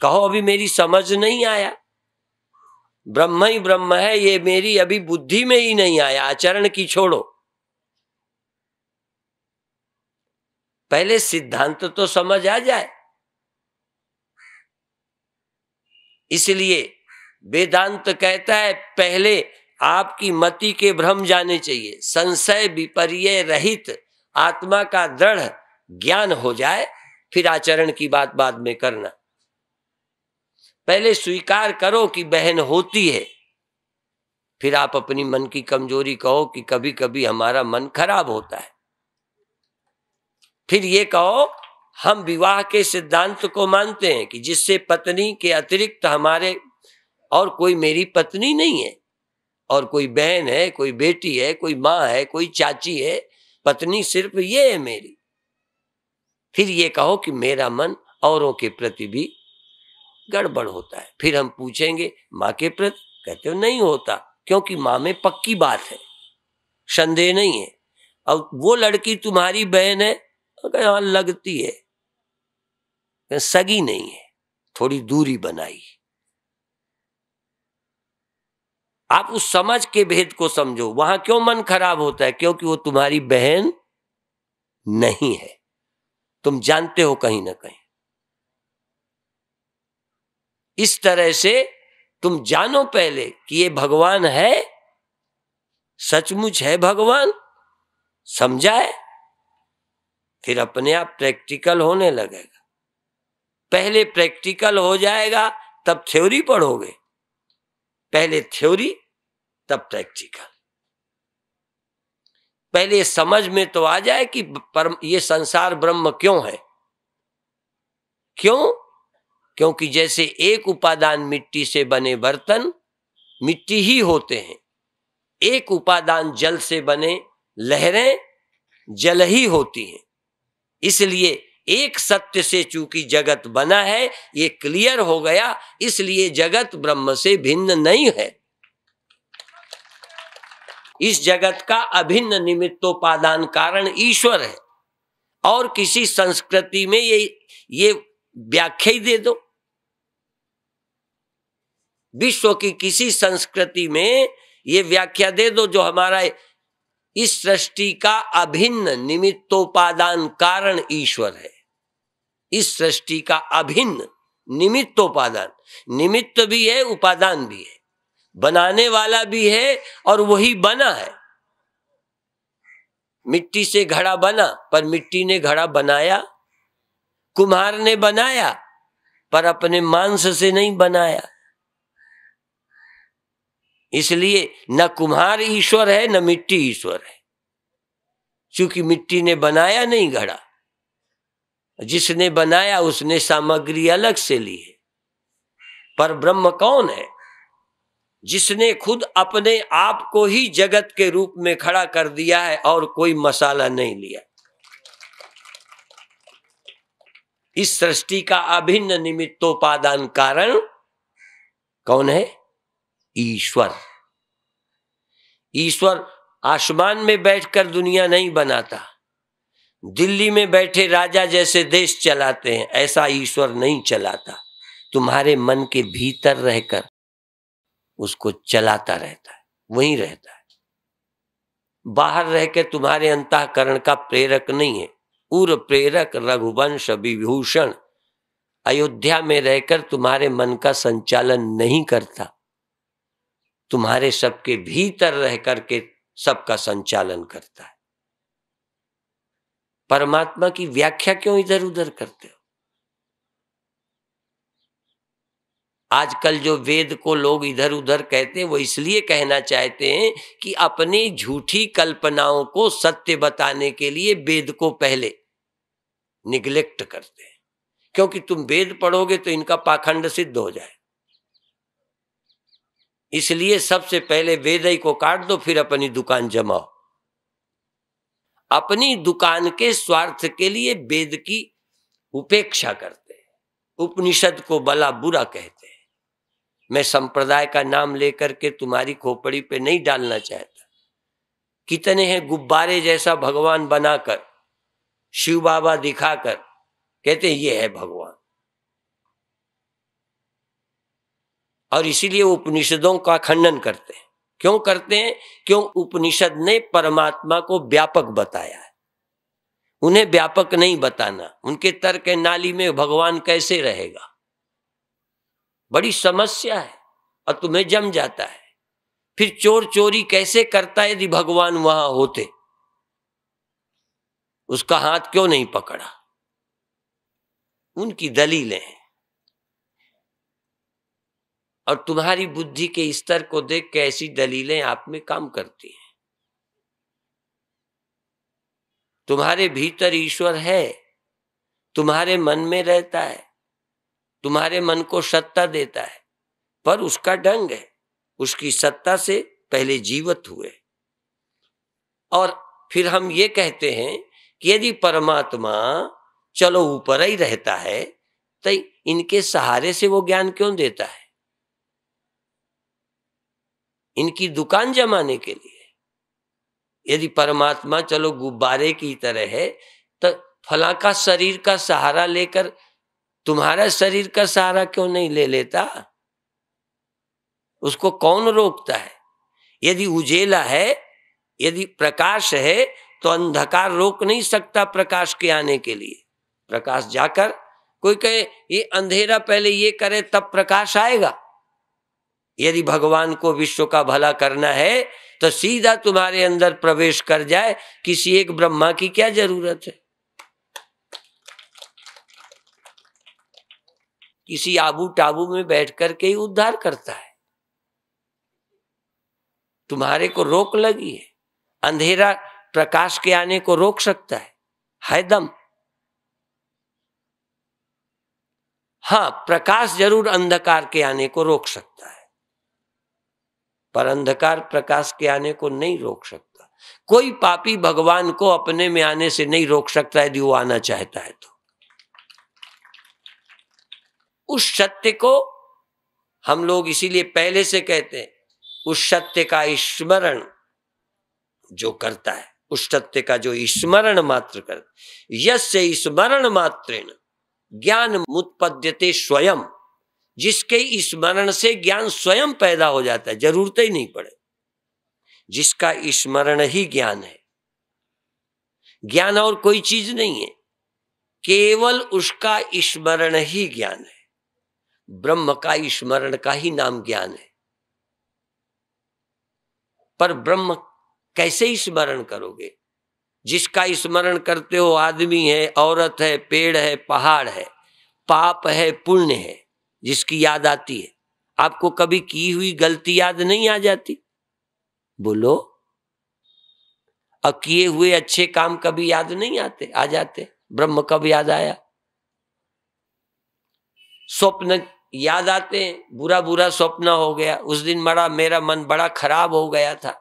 कहो अभी मेरी समझ नहीं आया ब्रह्म ही ब्रह्म है ये मेरी अभी बुद्धि में ही नहीं आया आचरण की छोड़ो पहले सिद्धांत तो समझ आ जाए इसलिए वेदांत कहता है पहले आपकी मति के भ्रम जाने चाहिए संशय विपर्य रहित आत्मा का दृढ़ ज्ञान हो जाए फिर आचरण की बात बाद में करना पहले स्वीकार करो कि बहन होती है फिर आप अपनी मन की कमजोरी कहो कि कभी कभी हमारा मन खराब होता है फिर ये कहो हम विवाह के सिद्धांत को मानते हैं कि जिससे पत्नी के अतिरिक्त हमारे और कोई मेरी पत्नी नहीं है और कोई बहन है कोई बेटी है कोई माँ है कोई चाची है पत्नी सिर्फ ये है मेरी फिर ये कहो कि मेरा मन औरों के प्रति भी गड़बड़ होता है फिर हम पूछेंगे माँ के प्रति कहते हो नहीं होता क्योंकि माँ में पक्की बात है संदेह नहीं है और वो लड़की तुम्हारी बहन है हाँ लगती है सगी नहीं है थोड़ी दूरी बनाई आप उस समझ के भेद को समझो वहां क्यों मन खराब होता है क्योंकि वो तुम्हारी बहन नहीं है तुम जानते हो कहीं ना कहीं इस तरह से तुम जानो पहले कि ये भगवान है सचमुच है भगवान समझाए फिर अपने आप प्रैक्टिकल होने लगेगा पहले प्रैक्टिकल हो जाएगा तब थ्योरी पढ़ोगे पहले थ्योरी तब प्रैक्टिकल पहले समझ में तो आ जाए कि परम ये संसार ब्रह्म क्यों है क्यों क्योंकि जैसे एक उपादान मिट्टी से बने बर्तन मिट्टी ही होते हैं एक उपादान जल से बने लहरें जल ही होती हैं इसलिए एक सत्य से चूंकि जगत बना है ये क्लियर हो गया इसलिए जगत ब्रह्म से भिन्न नहीं है इस जगत का अभिन्न निमित्तोपादान कारण ईश्वर है और किसी संस्कृति में ये ये व्याख्या ही दे दो विश्व की किसी संस्कृति में ये व्याख्या दे दो जो हमारा इस सृष्टि का अभिन्न निमित्तोपादान कारण ईश्वर है इस सृष्टि का अभिन्न निमित्तोपादान निमित्त भी है उपादान भी है बनाने वाला भी है और वही बना है मिट्टी से घड़ा बना पर मिट्टी ने घड़ा बनाया कुम्हार ने बनाया पर अपने मांस से नहीं बनाया इसलिए न कुम्हार ईश्वर है न मिट्टी ईश्वर है क्योंकि मिट्टी ने बनाया नहीं घड़ा जिसने बनाया उसने सामग्री अलग से ली है पर ब्रह्म कौन है जिसने खुद अपने आप को ही जगत के रूप में खड़ा कर दिया है और कोई मसाला नहीं लिया इस सृष्टि का अभिन्न निमित्तोपादान कारण कौन है ईश्वर ईश्वर आसमान में बैठकर दुनिया नहीं बनाता दिल्ली में बैठे राजा जैसे देश चलाते हैं ऐसा ईश्वर नहीं चलाता तुम्हारे मन के भीतर रहकर उसको चलाता रहता है वहीं रहता है बाहर रह के तुम्हारे अंतकरण का प्रेरक नहीं है उर प्रेरक रघुवंश विभूषण अयोध्या में रहकर तुम्हारे मन का संचालन नहीं करता तुम्हारे सबके भीतर रह करके सबका संचालन करता है परमात्मा की व्याख्या क्यों इधर उधर करते हो आजकल जो वेद को लोग इधर उधर कहते हैं वो इसलिए कहना चाहते हैं कि अपनी झूठी कल्पनाओं को सत्य बताने के लिए वेद को पहले निग्लेक्ट करते हैं क्योंकि तुम वेद पढ़ोगे तो इनका पाखंड सिद्ध हो जाए इसलिए सबसे पहले वेद ही को काट दो फिर अपनी दुकान जमाओ अपनी दुकान के स्वार्थ के लिए वेद की उपेक्षा करते हैं उपनिषद को बला बुरा कहते मैं संप्रदाय का नाम लेकर के तुम्हारी खोपड़ी पे नहीं डालना चाहता कितने हैं गुब्बारे जैसा भगवान बनाकर शिव बाबा दिखाकर कहते ये है भगवान और इसीलिए उपनिषदों का खंडन करते हैं क्यों करते हैं क्यों उपनिषद ने परमात्मा को व्यापक बताया है उन्हें व्यापक नहीं बताना उनके तर्क नाली में भगवान कैसे रहेगा बड़ी समस्या है और तुम्हें जम जाता है फिर चोर चोरी कैसे करता है यदि भगवान वहां होते उसका हाथ क्यों नहीं पकड़ा उनकी दलीलें हैं और तुम्हारी बुद्धि के स्तर को देख के ऐसी दलीलें आप में काम करती हैं तुम्हारे भीतर ईश्वर है तुम्हारे मन में रहता है तुम्हारे मन को सत्ता देता है पर उसका ढंग है उसकी सत्ता से पहले जीवत हुए और फिर हम ये कहते हैं कि यदि परमात्मा चलो ऊपर ही रहता है तो इनके सहारे से वो ज्ञान क्यों देता है इनकी दुकान जमाने के लिए यदि परमात्मा चलो गुब्बारे की तरह है तो फला का शरीर का सहारा लेकर तुम्हारा शरीर का सहारा क्यों नहीं ले लेता उसको कौन रोकता है यदि उजेला है यदि प्रकाश है तो अंधकार रोक नहीं सकता प्रकाश के आने के लिए प्रकाश जाकर कोई कहे ये अंधेरा पहले ये करे तब प्रकाश आएगा यदि भगवान को विश्व का भला करना है तो सीधा तुम्हारे अंदर प्रवेश कर जाए किसी एक ब्रह्मा की क्या जरूरत है किसी आबू टाबू में बैठ करके ही उद्धार करता है तुम्हारे को रोक लगी है अंधेरा प्रकाश के आने को रोक सकता है है दम हाँ प्रकाश जरूर अंधकार के आने को रोक सकता है पर अंधकार प्रकाश के आने को नहीं रोक सकता कोई पापी भगवान को अपने में आने से नहीं रोक सकता यदि वो आना चाहता है तो उस सत्य को हम लोग इसीलिए पहले से कहते हैं उस सत्य का स्मरण जो करता है उस सत्य का जो स्मरण मात्र कर यश स्मरण मात्र ज्ञान मुत्पद्यते स्वयं जिसके स्मरण से ज्ञान स्वयं पैदा हो जाता है जरूरत ही नहीं पड़े जिसका स्मरण ही ज्ञान है ज्ञान और कोई चीज नहीं है केवल उसका स्मरण ही ज्ञान है ब्रह्म का स्मरण का ही नाम ज्ञान है पर ब्रह्म कैसे स्मरण करोगे जिसका स्मरण करते हो आदमी है औरत है पेड़ है पहाड़ है पाप है पुण्य है जिसकी याद आती है आपको कभी की हुई गलती याद नहीं आ जाती बोलो और किए हुए अच्छे काम कभी याद नहीं आते आ जाते ब्रह्म कब याद आया स्वप्न याद आते हैं बुरा बुरा स्वप्न हो गया उस दिन मरा मेरा मन बड़ा खराब हो गया था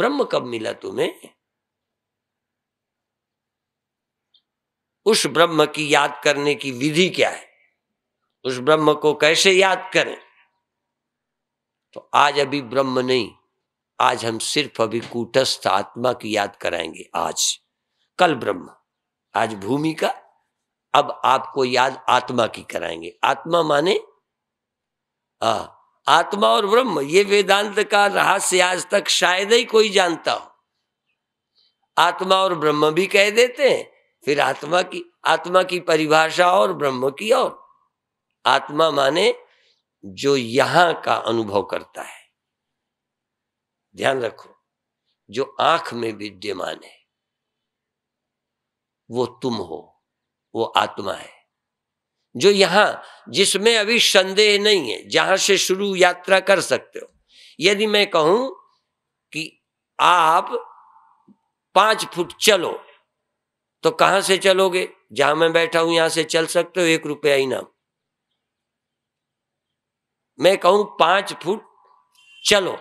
ब्रह्म कब मिला तुम्हें उस ब्रह्म की याद करने की विधि क्या है उस ब्रह्म को कैसे याद करें तो आज अभी ब्रह्म नहीं आज हम सिर्फ अभी कूटस्थ आत्मा की याद कराएंगे आज कल ब्रह्म आज भूमि का अब आपको याद आत्मा की कराएंगे आत्मा माने आ, आत्मा और ब्रह्म ये वेदांत का रहस्य आज तक शायद ही कोई जानता हो आत्मा और ब्रह्म भी कह देते हैं फिर आत्मा की आत्मा की परिभाषा और ब्रह्म की और आत्मा माने जो यहां का अनुभव करता है ध्यान रखो जो आंख में विद्यमान है वो तुम हो वो आत्मा है जो यहां जिसमें अभी संदेह नहीं है जहां से शुरू यात्रा कर सकते हो यदि मैं कहूं कि आप पांच फुट चलो तो कहां से चलोगे जहां मैं बैठा हूं यहां से चल सकते हो एक रुपया इनाम मैं कहूं पांच फुट चलो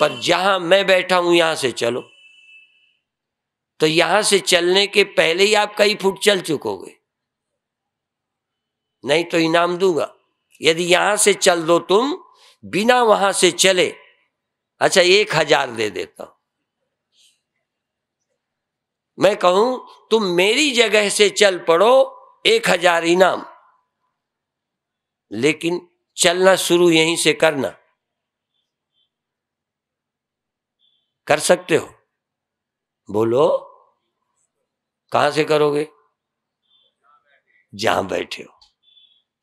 पर जहां मैं बैठा हूं यहां से चलो तो यहां से चलने के पहले ही आप कई फुट चल चुकोगे नहीं तो इनाम दूंगा यदि यहां से चल दो तुम बिना वहां से चले अच्छा एक हजार दे देता हूं मैं कहूं तुम मेरी जगह से चल पड़ो एक हजार इनाम लेकिन चलना शुरू यहीं से करना कर सकते हो बोलो कहां से करोगे जहां बैठे हो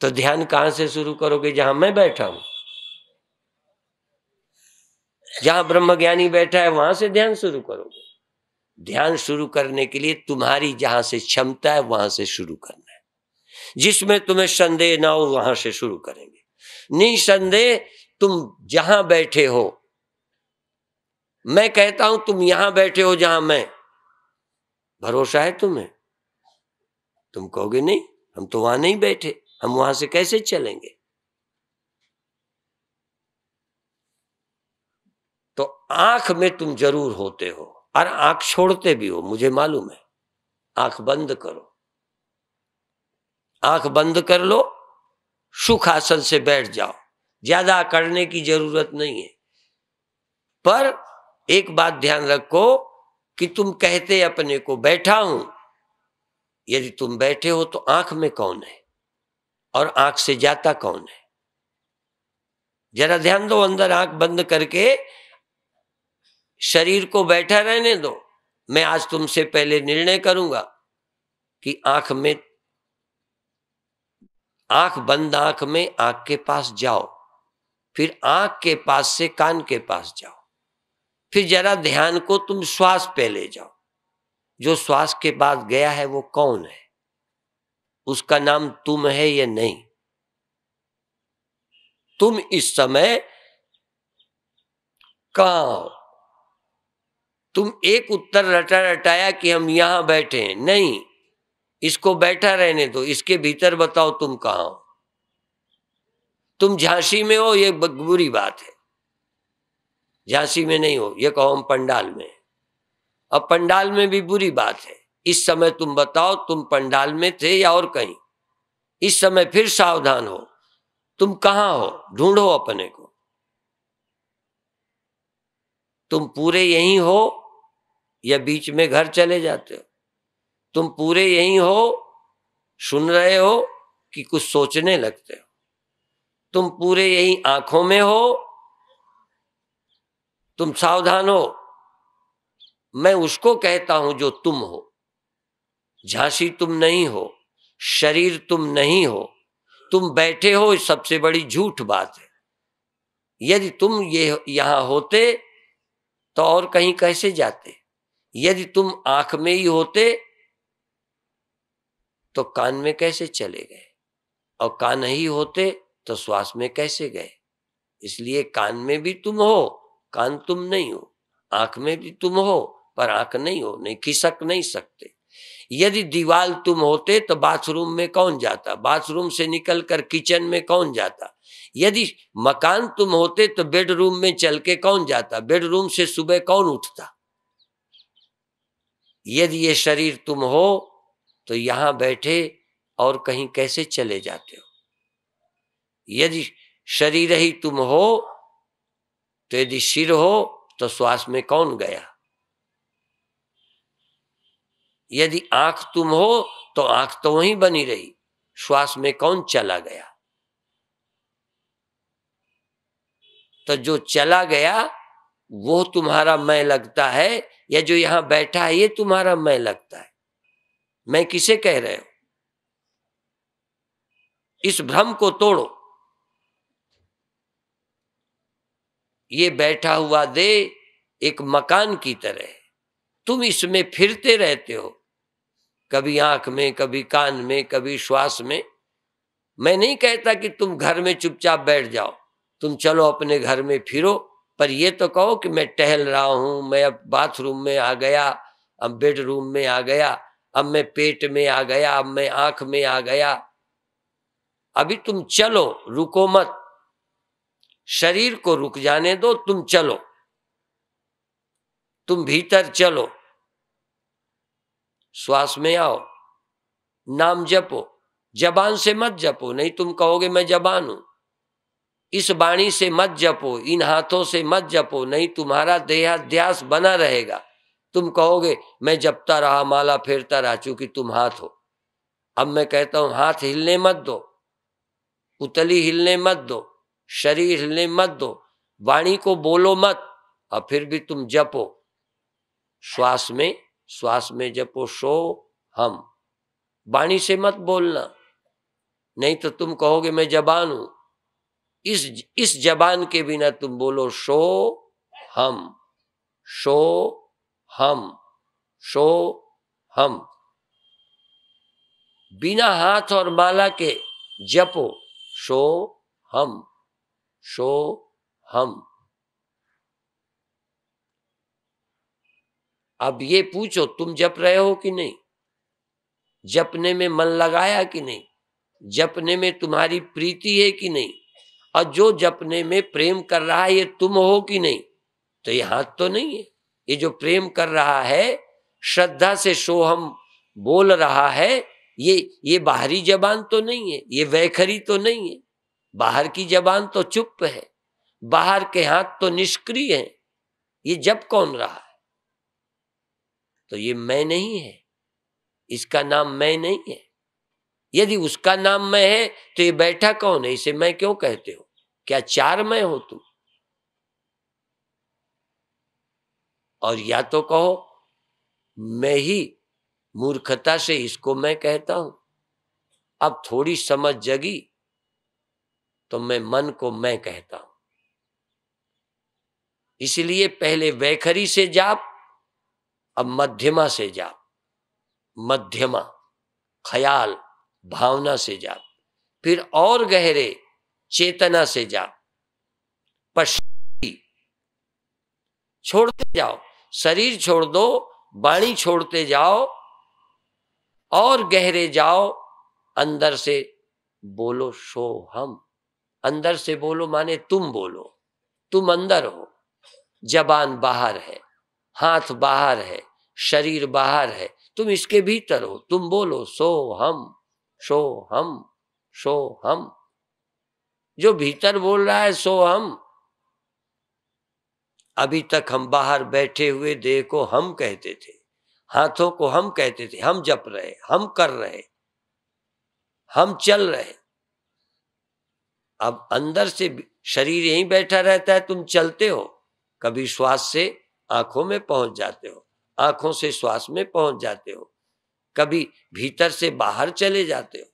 तो ध्यान कहां से शुरू करोगे जहां मैं बैठा हूं जहां ब्रह्म ज्ञानी बैठा है वहां से ध्यान शुरू करोगे ध्यान शुरू करने के लिए तुम्हारी जहां से क्षमता है वहां से शुरू करना है जिसमें तुम्हें संदेह ना हो वहां से शुरू करेंगे निसंदेह तुम जहां बैठे हो मैं कहता हूं तुम यहां बैठे हो जहां मैं भरोसा है तुम्हें तुम कहोगे नहीं हम तो वहां नहीं बैठे हम वहां से कैसे चलेंगे तो आंख में तुम जरूर होते हो और आंख छोड़ते भी हो मुझे मालूम है आंख बंद करो आंख बंद कर लो सुख आसन से बैठ जाओ ज्यादा करने की जरूरत नहीं है पर एक बात ध्यान रखो कि तुम कहते अपने को बैठा हूं यदि तुम बैठे हो तो आंख में कौन है और आंख से जाता कौन है जरा ध्यान दो अंदर आंख बंद करके शरीर को बैठा रहने दो मैं आज तुमसे पहले निर्णय करूंगा कि आंख में आंख बंद आंख में आंख के पास जाओ फिर आंख के पास से कान के पास जाओ फिर जरा ध्यान को तुम श्वास पे ले जाओ जो श्वास के बाद गया है वो कौन है उसका नाम तुम है या नहीं तुम इस समय कहा हो तुम एक उत्तर रटा रटाया कि हम यहां बैठे हैं नहीं इसको बैठा रहने दो इसके भीतर बताओ तुम कहा हो तुम झांसी में हो ये बुरी बात है झांसी में नहीं हो ये कहो हम पंडाल में अब पंडाल में भी बुरी बात है इस समय तुम बताओ तुम पंडाल में थे या और कहीं इस समय फिर सावधान हो तुम कहा हो ढूंढो अपने को तुम पूरे यहीं हो या बीच में घर चले जाते हो तुम पूरे यहीं हो सुन रहे हो कि कुछ सोचने लगते हो तुम पूरे यहीं आंखों में हो तुम सावधान हो मैं उसको कहता हूं जो तुम हो झांसी तुम नहीं हो शरीर तुम नहीं हो तुम बैठे हो सबसे बड़ी झूठ बात है यदि तुम ये यहां होते तो और कहीं कैसे जाते यदि तुम आंख में ही होते तो कान में कैसे चले गए और कान ही होते तो श्वास में कैसे गए इसलिए कान में भी तुम हो कान तुम नहीं हो आंख में भी तुम हो पर आंख नहीं हो नहीं खिसक नहीं सकते यदि दीवाल तुम होते तो बाथरूम में कौन जाता बाथरूम से निकल कर किचन में कौन जाता यदि मकान तुम होते तो बेडरूम में चल के कौन जाता बेडरूम से सुबह कौन उठता यदि ये शरीर तुम हो तो यहां बैठे और कहीं कैसे चले जाते हो यदि शरीर ही तुम हो तो यदि सिर हो तो श्वास में कौन गया यदि आंख तुम हो तो आंख तो वहीं बनी रही श्वास में कौन चला गया तो जो चला गया वो तुम्हारा मैं लगता है या जो यहां बैठा है ये तुम्हारा मैं लगता है मैं किसे कह रहे हो इस भ्रम को तोड़ो ये बैठा हुआ दे एक मकान की तरह तुम इसमें फिरते रहते हो कभी आंख में कभी कान में कभी श्वास में मैं नहीं कहता कि तुम घर में चुपचाप बैठ जाओ तुम चलो अपने घर में फिरो पर यह तो कहो कि मैं टहल रहा हूं मैं अब बाथरूम में आ गया अब बेडरूम में आ गया अब मैं पेट में आ गया अब मैं आंख में आ गया अभी तुम चलो रुको मत शरीर को रुक जाने दो तुम चलो तुम भीतर चलो श्वास में आओ नाम जपो जबान से मत जपो नहीं तुम कहोगे मैं जबान हूं इस बाणी से मत जपो इन हाथों से मत जपो नहीं तुम्हारा देहाध्यास बना रहेगा तुम कहोगे मैं जपता रहा माला फेरता रहा चूंकि तुम हाथ हो अब मैं कहता हूं हाथ हिलने मत दो उतली हिलने मत दो शरीर हिलने मत दो वाणी को बोलो मत और फिर भी तुम जपो श्वास में श्वास में जपो सो हम वाणी से मत बोलना नहीं तो तुम कहोगे मैं जबान हूं इस इस जबान के बिना तुम बोलो सो हम सो हम सो हम बिना हाथ और माला के जपो सो हम शो हम अब ये पूछो तुम जप रहे हो कि नहीं जपने में मन लगाया कि नहीं जपने में तुम्हारी प्रीति है कि नहीं और जो जपने में प्रेम कर रहा है ये तुम हो कि नहीं तो ये हाथ तो नहीं है ये जो प्रेम कर रहा है श्रद्धा से सोहम बोल रहा है ये ये बाहरी जबान तो नहीं है ये वैखरी तो नहीं है बाहर की जबान तो चुप है बाहर के हाथ तो निष्क्रिय है ये जब कौन रहा है तो ये मैं नहीं है इसका नाम मैं नहीं है यदि उसका नाम मैं है तो ये बैठा कौन है इसे मैं क्यों कहते हो क्या चार मैं हो तुम और या तो कहो मैं ही मूर्खता से इसको मैं कहता हूं अब थोड़ी समझ जगी तो मैं मन को मैं कहता हूं इसलिए पहले वैखरी से जाप अब मध्यमा से जाप मध्यमा ख्याल भावना से जाप फिर और गहरे चेतना से जाप पश्चि छोड़ते जाओ शरीर छोड़ दो वाणी छोड़ते जाओ और गहरे जाओ अंदर से बोलो सो हम अंदर से बोलो माने तुम बोलो तुम अंदर हो जबान बाहर है हाथ बाहर है शरीर बाहर है तुम इसके भीतर हो तुम बोलो सो हम सो हम सो हम जो भीतर बोल रहा है सो हम अभी तक हम बाहर बैठे हुए देह को हम कहते थे हाथों को हम कहते थे हम जप रहे हम कर रहे हम चल रहे अब अंदर से शरीर यहीं बैठा रहता है तुम चलते हो कभी श्वास से आंखों में पहुंच जाते हो आंखों से श्वास में पहुंच जाते हो कभी भीतर से बाहर चले जाते हो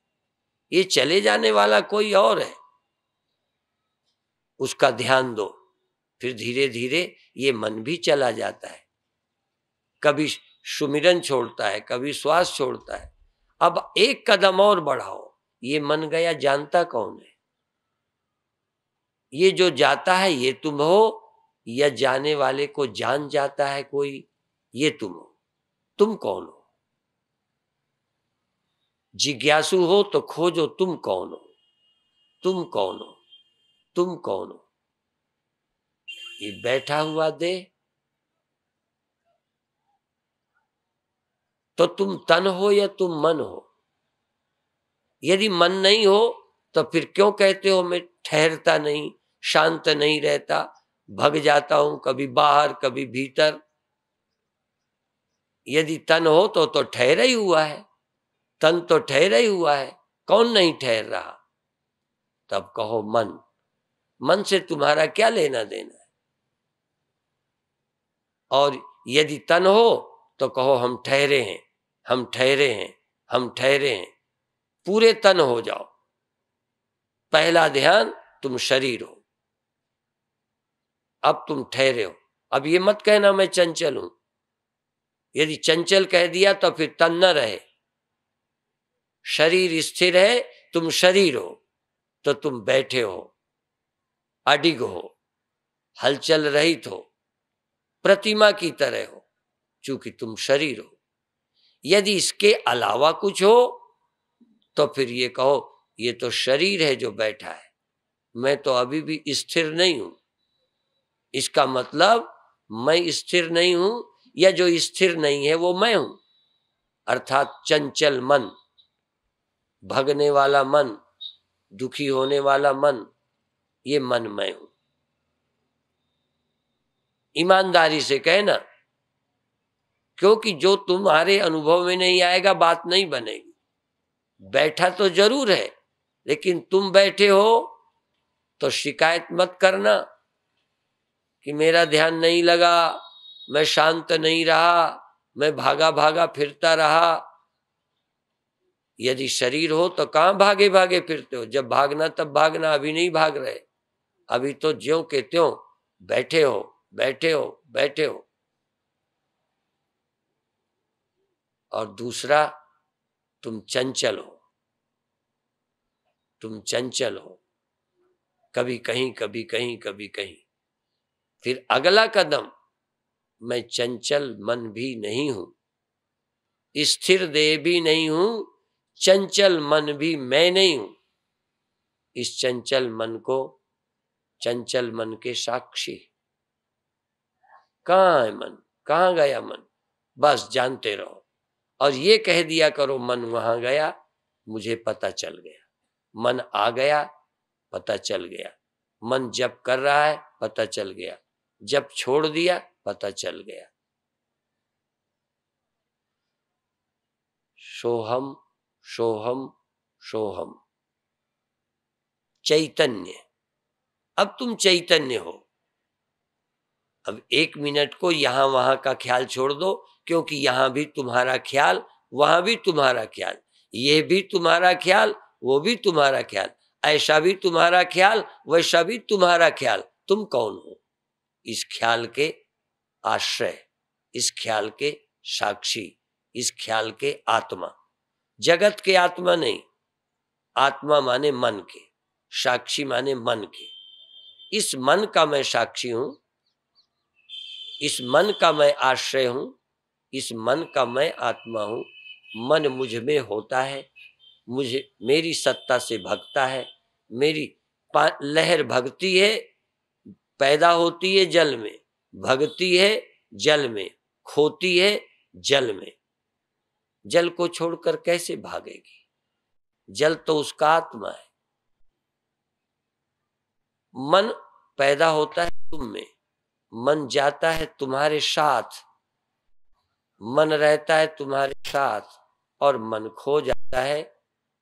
ये चले जाने वाला कोई और है उसका ध्यान दो फिर धीरे धीरे ये मन भी चला जाता है कभी सुमिरन छोड़ता है कभी श्वास छोड़ता है अब एक कदम और बढ़ाओ ये मन गया जानता कौन है ये जो जाता है ये तुम हो या जाने वाले को जान जाता है कोई ये तुम हो तुम कौन हो जिज्ञासु हो तो खोजो तुम कौन हो तुम कौन हो तुम कौन हो ये बैठा हुआ दे तो तुम तन हो या तुम मन हो यदि मन नहीं हो तो फिर क्यों कहते हो मैं ठहरता नहीं शांत नहीं रहता भग जाता हूं कभी बाहर कभी भीतर यदि तन हो तो तो ठहरा ही हुआ है तन तो ठहरा ही हुआ है कौन नहीं ठहर रहा तब कहो मन मन से तुम्हारा क्या लेना देना है और यदि तन हो तो कहो हम ठहरे हैं हम ठहरे हैं हम ठहरे हैं पूरे तन हो जाओ पहला ध्यान तुम शरीर हो अब तुम ठहरे हो अब ये मत कहना मैं चंचल हूं यदि चंचल कह दिया तो फिर तन न रहे शरीर स्थिर है तुम शरीर हो तो तुम बैठे हो अडिग हो हलचल रहित हो प्रतिमा की तरह हो चूंकि तुम शरीर हो यदि इसके अलावा कुछ हो तो फिर ये कहो ये तो शरीर है जो बैठा है मैं तो अभी भी स्थिर नहीं हूं इसका मतलब मैं स्थिर नहीं हूं या जो स्थिर नहीं है वो मैं हूं अर्थात चंचल मन भगने वाला मन दुखी होने वाला मन ये मन मैं हूं ईमानदारी से कहना क्योंकि जो तुम्हारे अनुभव में नहीं आएगा बात नहीं बनेगी बैठा तो जरूर है लेकिन तुम बैठे हो तो शिकायत मत करना कि मेरा ध्यान नहीं लगा मैं शांत नहीं रहा मैं भागा भागा फिरता रहा यदि शरीर हो तो कहां भागे भागे फिरते हो जब भागना तब भागना अभी नहीं भाग रहे अभी तो ज्यो के त्यों बैठे हो बैठे हो बैठे हो और दूसरा तुम चंचल हो तुम चंचल हो कभी कहीं कभी कहीं कभी कहीं फिर अगला कदम मैं चंचल मन भी नहीं हूं स्थिर देह भी नहीं हूं चंचल मन भी मैं नहीं हूं इस चंचल मन को चंचल मन के साक्षी कहाँ है मन कहाँ गया मन बस जानते रहो और ये कह दिया करो मन वहां गया मुझे पता चल गया मन आ गया पता चल गया मन जब कर रहा है पता चल गया जब छोड़ दिया पता चल गया सोहम सोहम सोहम चैतन्य अब तुम चैतन्य हो अब एक मिनट को यहां वहां का ख्याल छोड़ दो क्योंकि यहां भी तुम्हारा ख्याल वहां भी तुम्हारा ख्याल ये भी तुम्हारा ख्याल वो भी तुम्हारा ख्याल ऐसा भी तुम्हारा ख्याल वैसा भी तुम्हारा ख्याल तुम कौन हो इस ख्याल के आश्रय इस ख्याल के साक्षी इस ख्याल के आत्मा जगत के आत्मा नहीं आत्मा माने मन के साक्षी माने मन के इस मन का मैं साक्षी हूं इस मन का मैं आश्रय हूं इस मन का मैं आत्मा हूं मन मुझ में होता है मुझे मेरी सत्ता से भगता है मेरी लहर भगती है पैदा होती है जल में भगती है जल में खोती है जल में जल को छोड़कर कैसे भागेगी जल तो उसका आत्मा है मन पैदा होता है तुम में मन जाता है तुम्हारे साथ मन रहता है तुम्हारे साथ और मन खो जाता है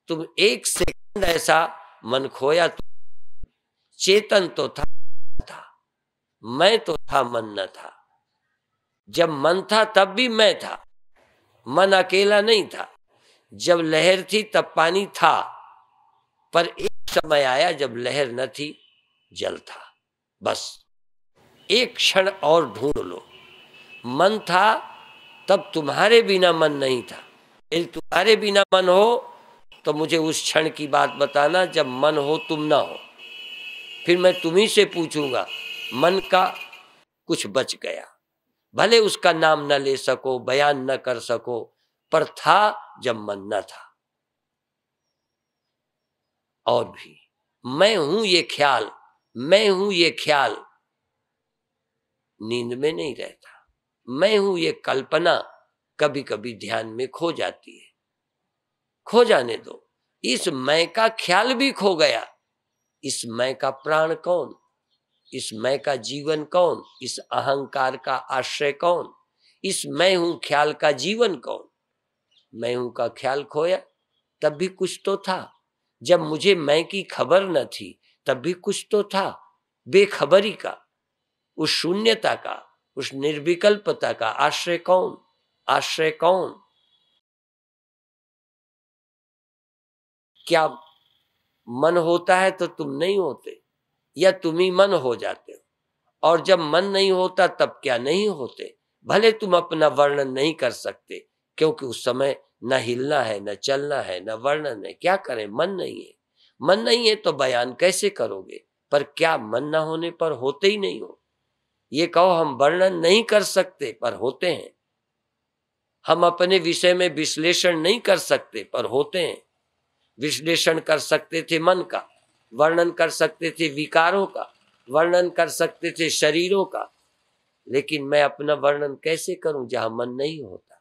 तुम एक सेकंड ऐसा मन खोया तो चेतन तो था, था मैं तो था मन न था जब मन था तब भी मैं था मन अकेला नहीं था जब लहर थी तब पानी था पर एक समय आया जब लहर न थी जल था बस एक क्षण और ढूंढ लो मन था तब तुम्हारे बिना मन नहीं था यदि तुम्हारे बिना मन हो तो मुझे उस क्षण की बात बताना जब मन हो तुम ना हो फिर मैं तुम्ही से पूछूंगा मन का कुछ बच गया भले उसका नाम न ले सको बयान न कर सको पर था जब मन न था और भी मैं हूं ये ख्याल मैं हूं ये ख्याल नींद में नहीं रहता मैं हूं ये कल्पना कभी कभी ध्यान में खो जाती है खो जाने दो इस मैं का ख्याल भी खो गया इस मैं का प्राण कौन इस मैं का जीवन कौन इस अहंकार का आश्रय कौन इस मैं हूं ख्याल का जीवन कौन मैं हूं का ख्याल खोया तब भी कुछ तो था जब मुझे मैं की खबर न थी तब भी कुछ तो था बेखबरी का उस शून्यता का उस निर्विकल्पता का आश्रय कौन आश्रय कौन क्या मन होता है तो तुम नहीं होते या तुम ही मन हो जाते हो और जब मन नहीं होता तब क्या नहीं होते भले तुम अपना वर्णन नहीं कर सकते क्योंकि उस समय न हिलना है न चलना है न वर्णन है क्या करें मन नहीं है मन नहीं है तो बयान कैसे करोगे पर क्या मन न होने पर होते ही नहीं हो ये कहो हम वर्णन नहीं कर सकते पर होते हैं हम अपने विषय में विश्लेषण नहीं कर सकते पर होते हैं विश्लेषण कर सकते थे मन का वर्णन कर सकते थे विकारों का वर्णन कर सकते थे शरीरों का लेकिन मैं अपना वर्णन कैसे करूं जहां मन नहीं होता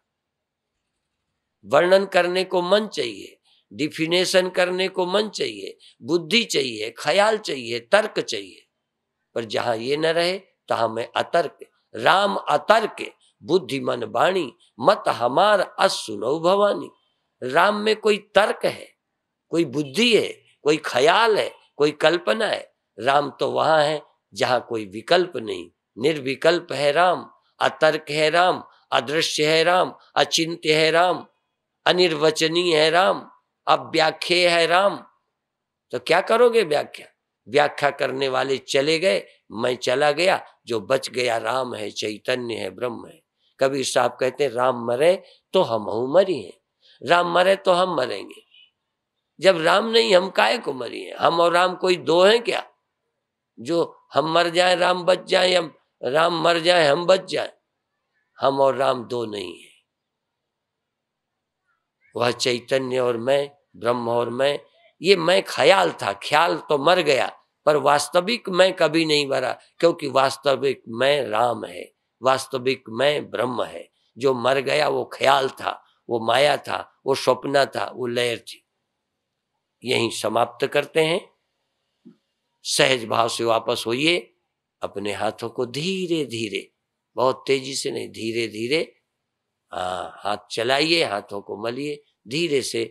वर्णन करने को मन चाहिए डिफिनेशन करने को मन चाहिए बुद्धि चाहिए ख्याल चाहिए तर्क चाहिए पर जहां ये न रहे तहां मैं अतर्क राम अतर्क बुद्धि मन बाणी मत हमार असुनो भवानी राम में कोई तर्क है कोई बुद्धि है कोई ख्याल है कोई कल्पना है राम तो वहां है जहां कोई विकल्प नहीं निर्विकल्प है राम अतर्क है राम अदृश्य है राम अचिंत्य है राम अनिर्वचनीय है राम अव्याख्य है राम तो क्या करोगे व्याख्या व्याख्या करने वाले चले गए मैं चला गया जो बच गया राम है चैतन्य है ब्रह्म है कबीर साहब कहते राम मरे तो हम मरी हैं राम मरे तो हम मरेंगे जब राम नहीं हम काय को मरी है हम और राम कोई दो हैं क्या जो हम मर जाए राम बच जाए या राम मर जाए हम बच जाए हम और राम दो नहीं है वह चैतन्य और मैं ब्रह्म और मैं ये मैं ख्याल था ख्याल तो मर गया पर वास्तविक मैं कभी नहीं मरा क्योंकि वास्तविक मैं राम है वास्तविक मैं ब्रह्म है जो मर गया वो ख्याल था वो माया था वो स्वप्न था वो लहर थी यहीं समाप्त करते हैं सहज भाव से वापस होइए अपने हाथों को धीरे धीरे बहुत तेजी से नहीं धीरे धीरे हाथ चलाइए हाथों को मलिए धीरे से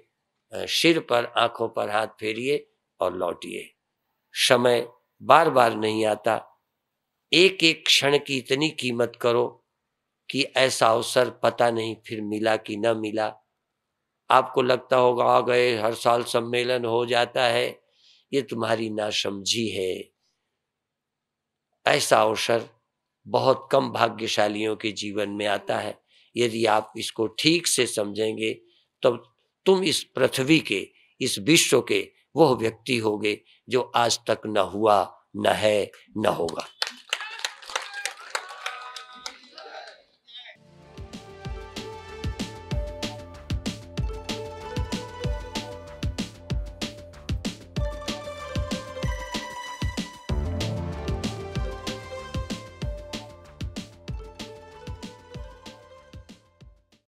सिर पर आंखों पर हाथ फेरिए और लौटिए समय बार बार नहीं आता एक एक क्षण की इतनी कीमत करो कि ऐसा अवसर पता नहीं फिर मिला कि न मिला आपको लगता होगा आ गए हर साल सम्मेलन हो जाता है ये तुम्हारी नासमझी है ऐसा अवसर बहुत कम भाग्यशालियों के जीवन में आता है यदि आप इसको ठीक से समझेंगे तब तुम इस पृथ्वी के इस विश्व के वह व्यक्ति होगे जो आज तक न हुआ न है न होगा